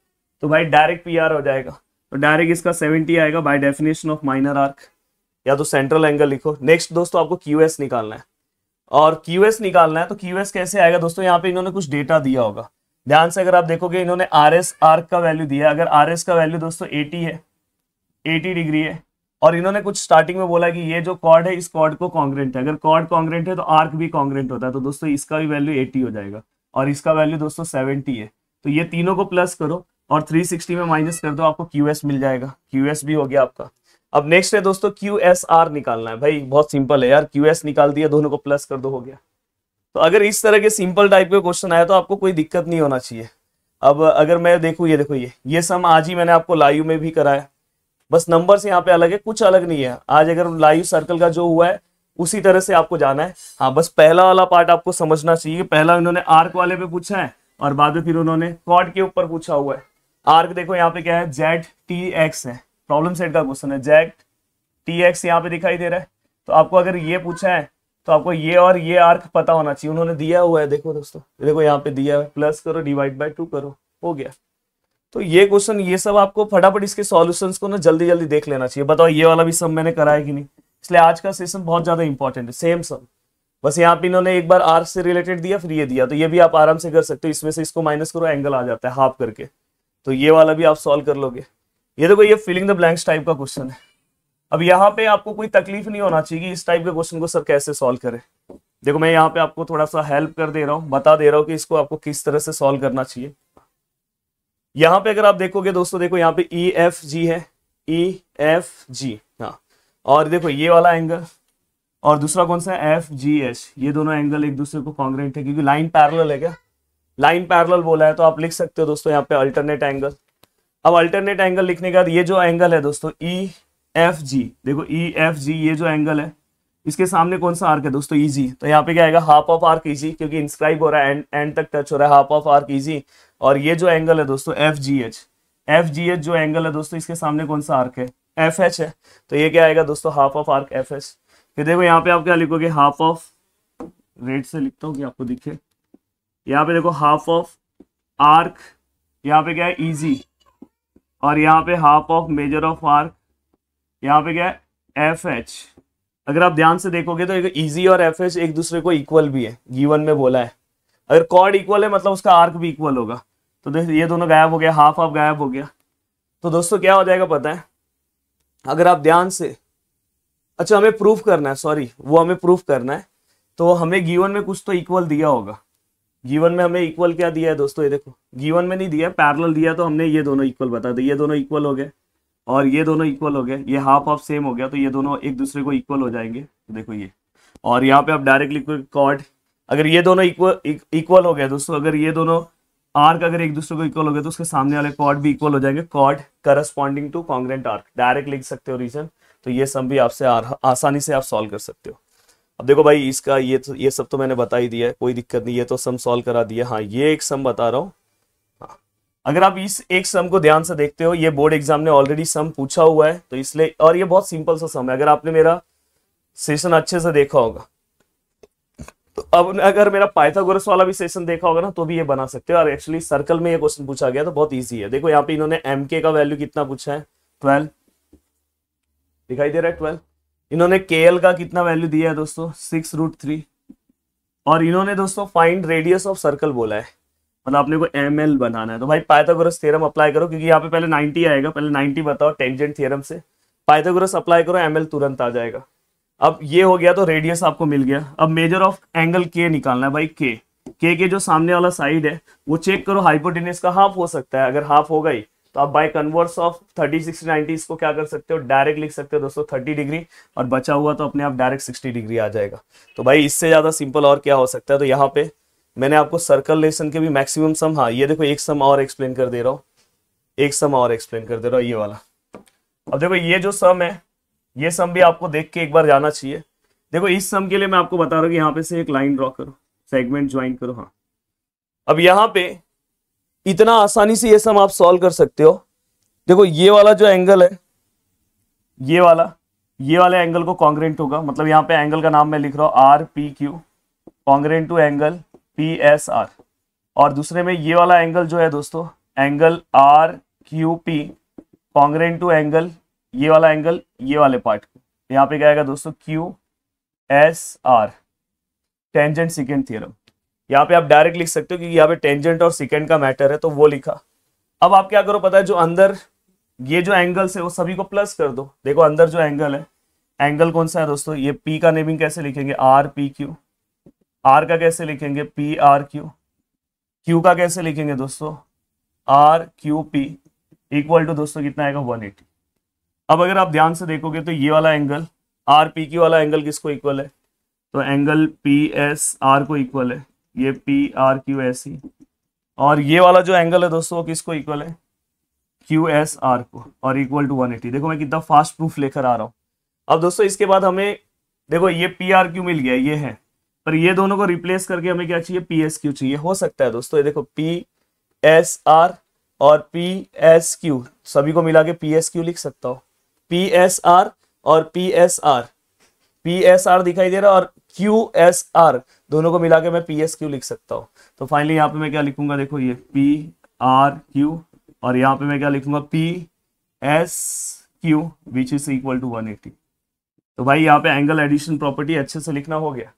[SPEAKER 1] तो भाई डायरेक्ट आर हो जाएगा तो डायरेक्ट इसका 70 आएगा by definition of minor arc या तो सेंट्रल एंगल लिखो नेक्स्ट दोस्तों आपको क्यूएस निकालना है और क्यूएस निकालना है तो एस कैसे आएगा दोस्तों यहाँ पे इन्होंने कुछ डेटा दिया होगा ध्यान से अगर आप देखोगे इन्होंने आर एस आर्क का वैल्यू दिया अगर आर एस का वैल्यू दोस्तों एटी है एटी डिग्री है और इन्होंने कुछ स्टार्टिंग में बोला कि ये जो कॉर्ड है इस कॉर्ड को कॉन्ग्रेंट है अगर कॉर्ड कॉन्ग्रेंट है तो आर्क भी कॉन्ग्रेंट होता है तो दोस्तों इसका भी वैल्यू एटी हो जाएगा और इसका वैल्यू दोस्तों सेवेंटी है तो ये तीनों को प्लस करो और 360 में माइनस कर दो आपको QS मिल जाएगा QS भी हो गया आपका अब नेक्स्ट है दोस्तों आर निकालना है भाई बहुत सिंपल है यार एस निकाल दिया दोनों को प्लस कर दो हो गया तो अगर इस तरह के सिंपल टाइप के क्वेश्चन आया तो आपको कोई दिक्कत नहीं होना चाहिए अब अगर मैं देखूँ ये देखो ये ये सम आज ही मैंने आपको लाइव में भी कराया बस से यहाँ पे अलग है कुछ अलग नहीं है आज अगर लाइव सर्कल का जो हुआ है उसी तरह से आपको जाना है हाँ बस पहला वाला पार्ट आपको समझना चाहिए पहला उन्होंने आर्क वाले पे पूछा है और बाद में फिर उन्होंने कॉड के ऊपर पूछा हुआ है आर्क देखो यहाँ पे क्या है जेड टी एक्स है प्रॉब्लम सेट का क्वेश्चन है जेड टी एक्स यहाँ पे दिखाई दे रहा है तो आपको अगर ये पूछा है तो आपको ये और ये आर्क पता होना चाहिए उन्होंने दिया हुआ है देखो दोस्तों देखो यहाँ पे दिया है प्लस करो डिवाइड बाय टू करो हो गया तो ये क्वेश्चन ये सब आपको फटाफट इसके सॉल्यूशंस को ना जल्दी जल्दी देख लेना चाहिए बताओ ये वाला भी सब मैंने करा है कि नहीं इसलिए आज का सेशन बहुत ज्यादा इंपॉर्टेंट है सेम सब बस यहाँ पे इन्होंने एक बार आर से रिलेटेड दिया फिर ये दिया तो ये भी आप आराम से कर सकते हो इसमें से इसको माइनस करो एंगल आ जाता है हाफ करके तो ये वाला भी आप सॉल्व कर लोगे ये देखो ये फिलिंग द ब्लैंक्स टाइप का क्वेश्चन है अब यहाँ पे आपको कोई तकलीफ नहीं होना चाहिए कि इस टाइप के क्वेश्चन को सर कैसे सॉल्व करें देखो मैं यहाँ पे आपको थोड़ा सा हेल्प कर दे रहा हूँ बता दे रहा हूँ कि इसको आपको किस तरह से सॉल्व करना चाहिए यहां पे अगर आप देखोगे दोस्तों देखो यहाँ पे ई एफ जी है ई एफ जी हाँ और देखो ये वाला एंगल और दूसरा कौन सा है एफ जी एच ये दोनों एंगल एक दूसरे को कॉन्ग्रेंट है क्योंकि लाइन पैरल है क्या लाइन पैरल बोला है तो आप लिख सकते हो दोस्तों यहाँ पे अल्टरनेट एंगल अब अल्टरनेट एंगल लिखने के बाद ये जो एंगल है दोस्तों ई एफ जी देखो ई एफ जी ये जो एंगल है इसके सामने कौन सा आर्क है दोस्तों इजी तो यहाँ पे क्या आएगा हाफ ऑफ आर्क इजी क्योंकि इंस्क्राइब हो रहा है एंड एंड तक टच हो रहा है हाफ ऑफ आर्क इजी और ये जो एंगल है दोस्तों F G H F G H जो एंगल है दोस्तों इसके सामने कौन सा आर्क है एफ एच है तो ये क्या आएगा दोस्तों half of arc F H फिर देखो यहाँ पे आप क्या लिखोगे हाफ ऑफ रेड से लिखता हूँ कि आपको दिखे यहाँ पे देखो हाफ ऑफ आर्क यहाँ पे क्या है इजी और यहाँ पे half of major of arc यहाँ पे क्या है एफ एच अगर आप ध्यान से देखोगे तो ईजी और एफ एक दूसरे को इक्वल भी है गीवन में बोला है अगर कॉर्ड इक्वल है मतलब उसका आर्क भी इक्वल होगा तो ये दोनों गायब हो गया हाफ हाफ गायब हो गया तो दोस्तों क्या हो जाएगा पता है अगर आप ध्यान से अच्छा हमें प्रूफ करना है सॉरी वो हमें प्रूफ करना है तो हमें गीवन में कुछ तो इक्वल दिया होगा जीवन में हमें इक्वल क्या दिया है दोस्तों ये देखो जीवन में नहीं दिया पैरल दिया तो हमने ये दोनों इक्वल बता दिया ये दोनों इक्वल हो गए और ये दोनों इक्वल हो गए ये हाफ हाफ सेम हो गया तो ये दोनों एक दूसरे को इक्वल हो जाएंगे तो देखो ये और यहाँ पे आप डायरेक्टली कॉड अगर ये दोनों इक्वल हो गया दोस्तों अगर ये दोनों आर्क अगर एक दूसरे को इक्वल हो गया तो उसके सामने वाले कॉड भी इक्वल हो जाएंगे कॉड corresponding to congruent arc direct लिख सकते हो रीजन तो ये सब भी आपसे आसानी से आप सॉल्व कर सकते हो अब देखो भाई इसका ये तो, ये सब तो मैंने बता ही दिया है कोई दिक्कत नहीं ये तो सम सॉल्व करा दिया हाँ ये एक सम बता रहा हूँ अगर आप इस एक सम को ध्यान से देखते हो ये बोर्ड एग्जाम ने ऑलरेडी सम पूछा हुआ है तो इसलिए और ये बहुत सिंपल सा सम है अगर आपने मेरा सेशन अच्छे से देखा होगा तो अब अगर मेरा पाइथागोरस वाला भी सेशन देखा होगा ना तो भी ये बना सकते हो और एक्चुअली सर्कल में ये क्वेश्चन पूछा गया तो बहुत ईजी है देखो यहाँ पे इन्होंने एम के का वैल्यू कितना पूछा है ट्वेल्व दिखाई दे रहा है ट्वेल्व इन्होंने के एल का कितना वैल्यू दिया है दोस्तों सिक्स रूट थ्री और इन्होंने दोस्तों फाइंड रेडियस ऑफ सर्कल बोला है मतलब अपने को एम एल बनाना है तो भाई पाइथागोरस थ्योरम अप्लाई करो क्योंकि यहाँ पे पहले 90 आएगा पहले 90 बताओ टेंजेंट थ्योरम से पाइथागोरस अप्लाई करो एम तुरंत आ जाएगा अब ये हो गया तो रेडियस आपको मिल गया अब मेजर ऑफ एंगल के निकालना है भाई के के के जो सामने वाला साइड है वो चेक करो हाइपोटेनिस का हाफ हो सकता है अगर हाफ होगा ही तो आप by converse of thirty six ninety इसको क्या कर सकते हो डायरेक्ट लिख सकते हो दोस्तों थर्टी डिग्री और बचा हुआ तो अपने आप डायरेक्ट सिक्सटी डिग्री आ जाएगा तो भाई इससे ज्यादा सिंपल और क्या हो सकता है तो यहाँ पे मैंने आपको सर्कल लेसन के भी मैक्सिमम सम हाँ ये देखो एक सम और एक्सप्लेन कर दे रहा हूँ एक सम और एक्सप्लेन कर दे रहा हूँ ये वाला अब देखो ये जो सम है ये सम भी आपको देख के एक बार जाना चाहिए देखो इस सम के लिए मैं आपको बता रहा हूँ कि यहाँ पे से एक लाइन ड्रॉ करो सेगमेंट ज्वाइन करो हाँ अब यहाँ पे इतना आसानी से ये सम आप सॉल्व कर सकते हो देखो ये वाला जो एंगल है ये वाला ये वाले एंगल को कॉन्ग्रेंट होगा मतलब यहाँ पे एंगल का नाम मैं लिख रहा हूँ R P Q congruent to angle P S R और दूसरे में ये वाला एंगल जो है दोस्तों angle R Q P congruent to angle ये वाला एंगल ये वाले पार्ट यहाँ पे क्या आएगा दोस्तों Q S R tangent secant theorem यहाँ पे आप डायरेक्ट लिख सकते हो क्योंकि यहाँ पे टेंजेंट और सिकेंड का मैटर है तो वो लिखा अब आप क्या करो पता है जो अंदर ये जो एंगल्स है वो सभी को प्लस कर दो देखो अंदर जो एंगल है एंगल कौन सा है दोस्तों ये पी का नेमिंग कैसे लिखेंगे आर पी क्यू आर का कैसे लिखेंगे पी आर क्यू क्यू का कैसे लिखेंगे दोस्तों R Q P equal to दोस्तों कितना आएगा 180 अब अगर आप ध्यान से देखोगे तो ये वाला एंगल आर पी क्यू वाला एंगल किसको इक्वल है तो एंगल पी एस आर को इक्वल है ये पी आर क्यू एस ही और ये वाला जो एंगल है दोस्तों वो किसको इक्वल है क्यू एस आर को और इक्वल टू 180 देखो मैं कितना फास्ट प्रूफ लेकर आ रहा हूँ अब दोस्तों इसके बाद हमें देखो ये पी आर क्यू मिल गया ये है पर ये दोनों को रिप्लेस करके हमें क्या चाहिए पी एस क्यू चाहिए हो सकता है दोस्तों ये देखो पी एस आर और पी एस क्यू सभी को मिला के पी एस क्यू लिख सकता हो पी एस आर और P S R P S R दिखाई दे रहा और क्यू एस आर दोनों को मिला के मैं पी एस क्यू लिख सकता हूँ तो फाइनली यहाँ पे मैं क्या लिखूंगा देखो ये पी आर क्यू और यहाँ पे मैं क्या लिखूंगा P S Q which is equal to one eighty तो भाई यहाँ पे एंगल एडिशन प्रॉपर्टी अच्छे से लिखना हो गया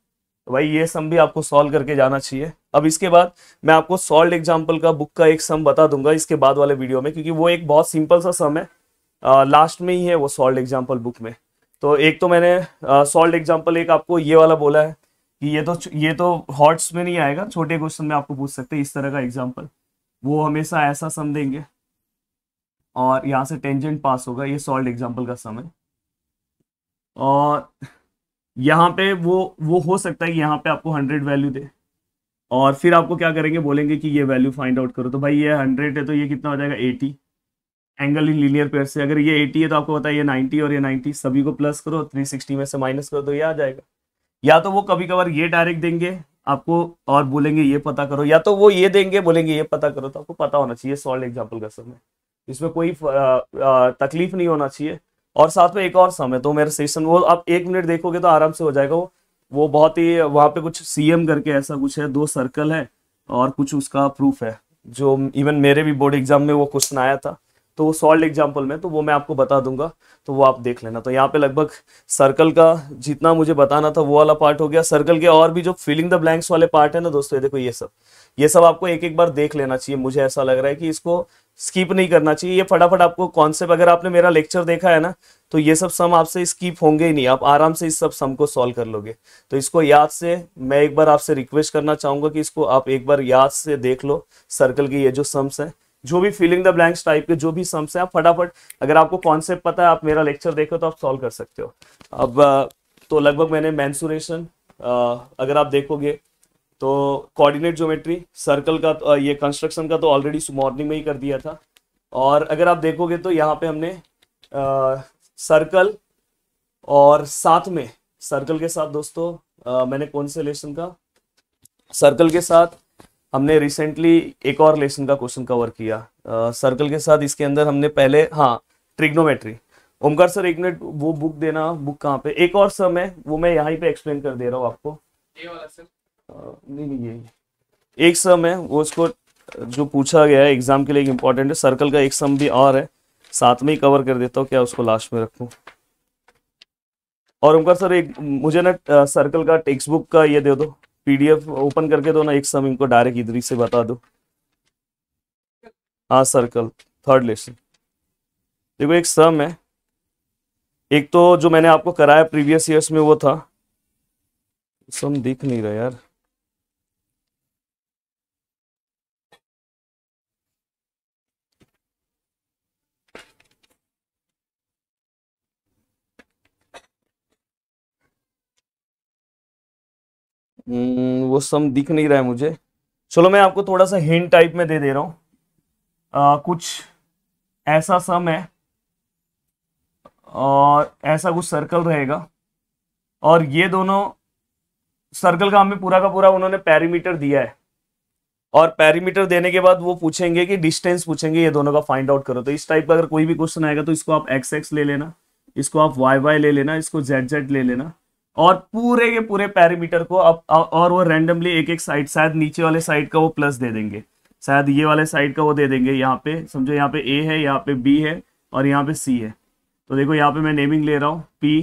[SPEAKER 1] तो भाई ये सम भी आपको सॉल्व करके जाना चाहिए अब इसके बाद मैं आपको सॉल्व एग्जाम्पल का बुक का एक सम बता दूंगा इसके बाद वाले वीडियो में क्योंकि वो एक बहुत सिंपल सा सम है आ, लास्ट में ही है वो सॉल्व एग्जाम्पल बुक में तो एक तो मैंने सॉल्व एग्जाम्पल एक आपको ये वाला बोला है कि ये तो ये तो हॉट्स में नहीं आएगा छोटे क्वेश्चन में आपको पूछ सकते हैं इस तरह का एग्जाम्पल वो हमेशा ऐसा सम देंगे और यहाँ से टेंजेंट पास होगा ये सॉल्व एग्जाम्पल का सम है और यहाँ पे वो वो हो सकता है कि यहाँ पे आपको हंड्रेड वैल्यू दे और फिर आपको क्या करेंगे बोलेंगे कि ये वैल्यू फाइंड आउट करो तो भाई ये हंड्रेड है तो ये कितना हो जाएगा eighty angle in linear pair से अगर ये एटी है तो आपको पता है ये नाइन्टी और ये नाइन्टी सभी को प्लस करो थ्री सिक्सटी में से माइनस करो तो ये आ जाएगा या तो वो कभी कभार ये डायरेक्ट देंगे आपको और बोलेंगे ये पता करो या तो वो ये देंगे बोलेंगे ये पता करो तो आपको पता होना चाहिए सॉल्ड एग्जाम्पल का समय इसमें कोई तकलीफ नहीं होना चाहिए और साथ में एक और सम है तो मेरा सेशन वो आप एक मिनट देखोगे तो आराम से हो जाएगा वो वो बहुत ही वहाँ पे कुछ सीएम करके ऐसा कुछ है दो सर्कल है और कुछ उसका प्रूफ है जो इवन मेरे भी बोर्ड एग्जाम में वो क्वेश्चन आया था तो वो सॉल्ड एग्जाम्पल में तो वो मैं आपको बता दूंगा तो वो आप देख लेना तो यहाँ पे लगभग सर्कल का जितना मुझे बताना था वो वाला पार्ट हो गया सर्कल के और भी जो फिलिंग द ब्लैंक्स वाले पार्ट है ना दोस्तों ये देखो ये सब ये सब आपको एक एक बार देख लेना चाहिए मुझे ऐसा लग रहा है कि इसको स्कीप नहीं करना चाहिए ये फटाफट आपको कॉन्सेप्ट अगर आपने मेरा लेक्चर देखा है ना तो ये सब सम आपसे स्कीप होंगे ही नहीं आप आराम से इस सब सम को सॉल्व कर लोगे तो इसको याद से मैं एक बार आपसे रिक्वेस्ट करना चाहूंगा कि इसको आप एक बार याद से देख लो सर्कल की ये जो सम्स हैं जो भी फिलिंग द ब्लैंक्स टाइप के जो भी सम्स हैं आप फटाफट अगर आपको कॉन्सेप्ट पता है आप मेरा लेक्चर देखो तो आप सॉल्व कर सकते हो अब तो लगभग मैंने मैंसुरेशन अगर आप देखोगे तो कोऑर्डिनेट ज्योमेट्री सर्कल का तो, ये कंस्ट्रक्शन का तो ऑलरेडी मॉर्निंग में ही कर दिया था और अगर आप देखोगे तो यहाँ पे हमने आ, सर्कल और साथ में सर्कल के साथ दोस्तों आ, मैंने कौन से लेसन का सर्कल के साथ हमने रिसेंटली एक और लेसन का क्वेश्चन कवर किया सर्कल के साथ इसके अंदर हमने पहले हाँ ट्रिग्नोमेट्री ओमकार सर एक मिनट वो बुक देना बुक कहाँ पे एक और सम है वो मैं यहाँ पे एक्सप्लेन कर दे रहा हूँ आपको ये वाला सर नहीं नहीं ये एक सम है वो उसको जो पूछा गया है एग्जाम के लिए एक इम्पॉर्टेंट है सर्कल का एक सम भी और है साथ में ही कवर कर देता हूँ क्या उसको लास्ट में रखूँ और ओमकार सर एक मुझे ना सर्कल का टेक्स्ट बुक का ये दे दो पीडीएफ ओपन करके दो ना एक सम इनको डायरेक्ट इधर से बता दो हाँ सर्कल थर्ड लेसन देखो एक सम है एक तो जो मैंने आपको कराया प्रीवियस ईयर्स में वो था सम दिख नहीं रहा यार हम्म, वो सम दिख नहीं रहा है मुझे चलो मैं आपको थोड़ा सा हिंट टाइप में दे दे रहा हूँ कुछ ऐसा सम है और ऐसा कुछ सर्कल रहेगा और ये दोनों सर्कल का हमें पूरा का पूरा उन्होंने पैरीमीटर दिया है और पैरीमीटर देने के बाद वो पूछेंगे कि डिस्टेंस पूछेंगे ये दोनों का फाइंड आउट करो तो इस टाइप का अगर कोई भी क्वेश्चन आएगा तो इसको आप एक्स एक्स ले लेना इसको आप वाई वाई ले लेना इसको जेड जेड ले लेना और पूरे के पूरे पैरामीटर को अब और वो रैंडमली एक एक साइड शायद नीचे वाले साइड का वो प्लस दे देंगे शायद ये वाले साइड का वो दे देंगे यहाँ पे समझो यहाँ पे ए है यहाँ पे बी है और यहाँ पे सी है तो देखो यहाँ पे मैं नेमिंग ले रहा हूँ पी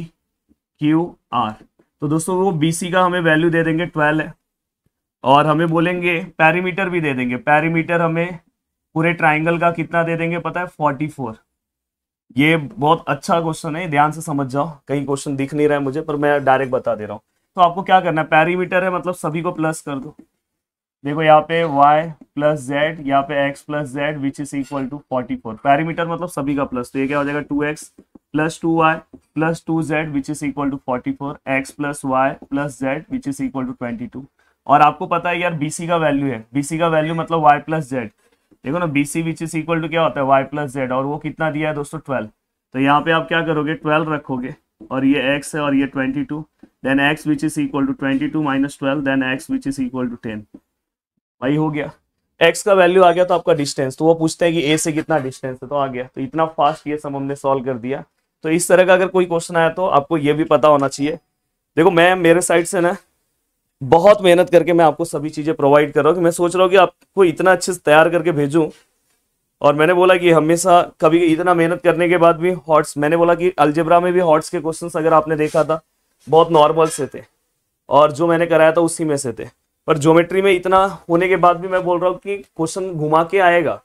[SPEAKER 1] क्यू आर तो दोस्तों वो बी सी का हमें वैल्यू दे देंगे ट्वेल्व है और हमें बोलेंगे पैरीमीटर भी दे देंगे पैरीमीटर हमें पूरे ट्राइंगल का कितना दे देंगे पता है फोर्टी फोर ये बहुत अच्छा क्वेश्चन है ध्यान से समझ जाओ कहीं क्वेश्चन दिख नहीं रहा है मुझे पर मैं डायरेक्ट बता दे रहा हूँ तो आपको क्या करना है पैरीमीटर है मतलब सभी को प्लस कर दो देखो यहाँ पे y प्लस जेड यहाँ पे x plus Z which is equal to forty four perimeter मतलब सभी का प्लस तो ये क्या हो जाएगा two X plus two Y plus two Z which is equal to forty four X plus Y plus Z which is equal to twenty two और आपको पता है यार बीसी का वैल्यू है बीसी का वैल्यू मतलब y प्लस जेड देखो ना B C which is equal to क्या होता है वाई प्लस जेड और वो कितना दिया है दोस्तों ट्वेल्व तो यहाँ पे आप क्या करोगे ट्वेल्व रखोगे और ये एक्स है और ये twenty two then X which is equal to twenty two minus twelve then X which is equal to ten वही हो गया एक्स का वैल्यू आ गया तो आपका डिस्टेंस तो वो पूछते हैं कि ए से कितना डिस्टेंस है तो आ गया तो इतना फास्ट ये सब हमने सॉल्व कर दिया तो इस तरह का अगर कोई क्वेश्चन आया तो आपको ये भी पता होना चाहिए देखो मैं मेरे साइड से ना बहुत मेहनत करके मैं आपको सभी चीज़ें प्रोवाइड कर रहा हूँ कि मैं सोच रहा हूँ कि आपको इतना अच्छे से तैयार करके भेजूँ और मैंने बोला कि हमेशा कभी इतना मेहनत करने के बाद भी हॉट्स मैंने बोला कि अलजेब्रा में भी हॉट्स के क्वेश्चन अगर आपने देखा था बहुत नॉर्मल से थे और जो मैंने कराया था उसी में से थे पर ज्योमेट्री में इतना होने के बाद भी मैं बोल रहा हूँ कि क्वेश्चन घुमा के आएगा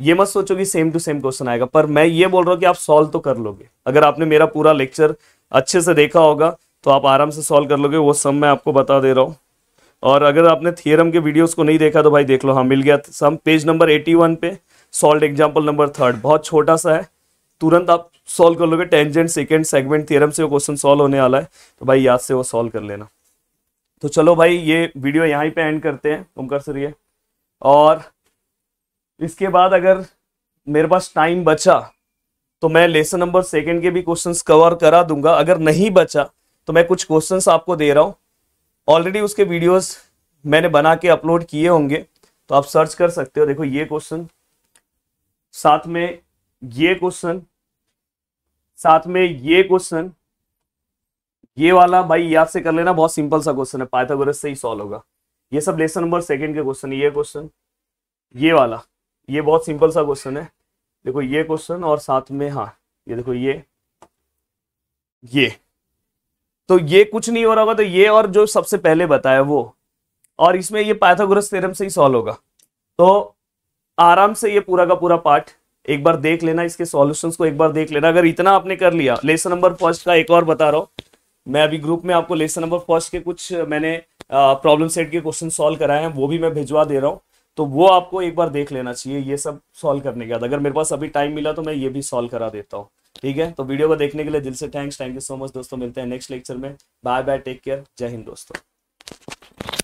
[SPEAKER 1] ये मत सोचो कि सेम टू सेम क्वेश्चन आएगा पर मैं ये बोल रहा हूँ कि आप सॉल्व तो कर लोगे अगर आपने मेरा पूरा लेक्चर अच्छे से देखा होगा तो आप आराम से सॉल्व कर लोगे वो सम मैं आपको बता दे रहा हूँ और अगर आपने थियरम के वीडियोस को नहीं देखा तो भाई देख लो हाँ मिल गया सम पेज नंबर 81 पे सॉल्व एग्जांपल नंबर थर्ड बहुत छोटा सा है तुरंत आप सॉल्व कर लोगे टेंजेंट सेकेंड सेगमेंट थियरम से वो क्वेश्चन सॉल्व होने वाला है तो भाई याद से वो सॉल्व कर लेना तो चलो भाई ये वीडियो यहाँ पे एंड करते हैं तुम कर सरिए और इसके बाद अगर मेरे पास टाइम बचा तो मैं लेसन नंबर सेकेंड के भी क्वेश्चंस कवर करा दूंगा अगर नहीं बचा तो मैं कुछ क्वेश्चन आपको दे रहा हूँ ऑलरेडी उसके वीडियोज मैंने बना के अपलोड किए होंगे तो आप सर्च कर सकते हो देखो ये क्वेश्चन साथ में ये क्वेश्चन साथ में ये क्वेश्चन ये वाला भाई याद से कर लेना बहुत सिंपल सा क्वेश्चन है पाइथागोरस से ही सॉल्व होगा ये सब लेसन नंबर सेकंड के क्वेश्चन ये क्वेश्चन ये वाला ये बहुत सिंपल सा क्वेश्चन है देखो ये क्वेश्चन और साथ में हाँ ये देखो ये ये तो ये कुछ नहीं हो रहा होगा तो ये और जो सबसे पहले बताया वो और इसमें ये पाइथागोरस थ्योरम से ही सॉल्व होगा तो आराम से ये पूरा का पूरा पार्ट एक बार देख लेना इसके सॉल्यूशंस को एक बार देख लेना अगर इतना आपने कर लिया लेसन नंबर फर्स्ट का एक और बता रहा हूँ मैं अभी ग्रुप में आपको लेसन नंबर फर्स्ट के कुछ मैंने प्रॉब्लम सेट के क्वेश्चन सॉल्व कराए हैं वो भी मैं भिजवा दे रहा हूँ तो वो आपको एक बार देख लेना चाहिए ये सब सॉल्व करने के बाद अगर मेरे पास अभी टाइम मिला तो मैं ये भी सॉल्व करा देता हूँ ठीक है तो वीडियो को देखने के लिए दिल से thanks thank you so much दोस्तों मिलते हैं नेक्स्ट लेक्चर में बाय बाय टेक केयर जय हिंद दोस्तों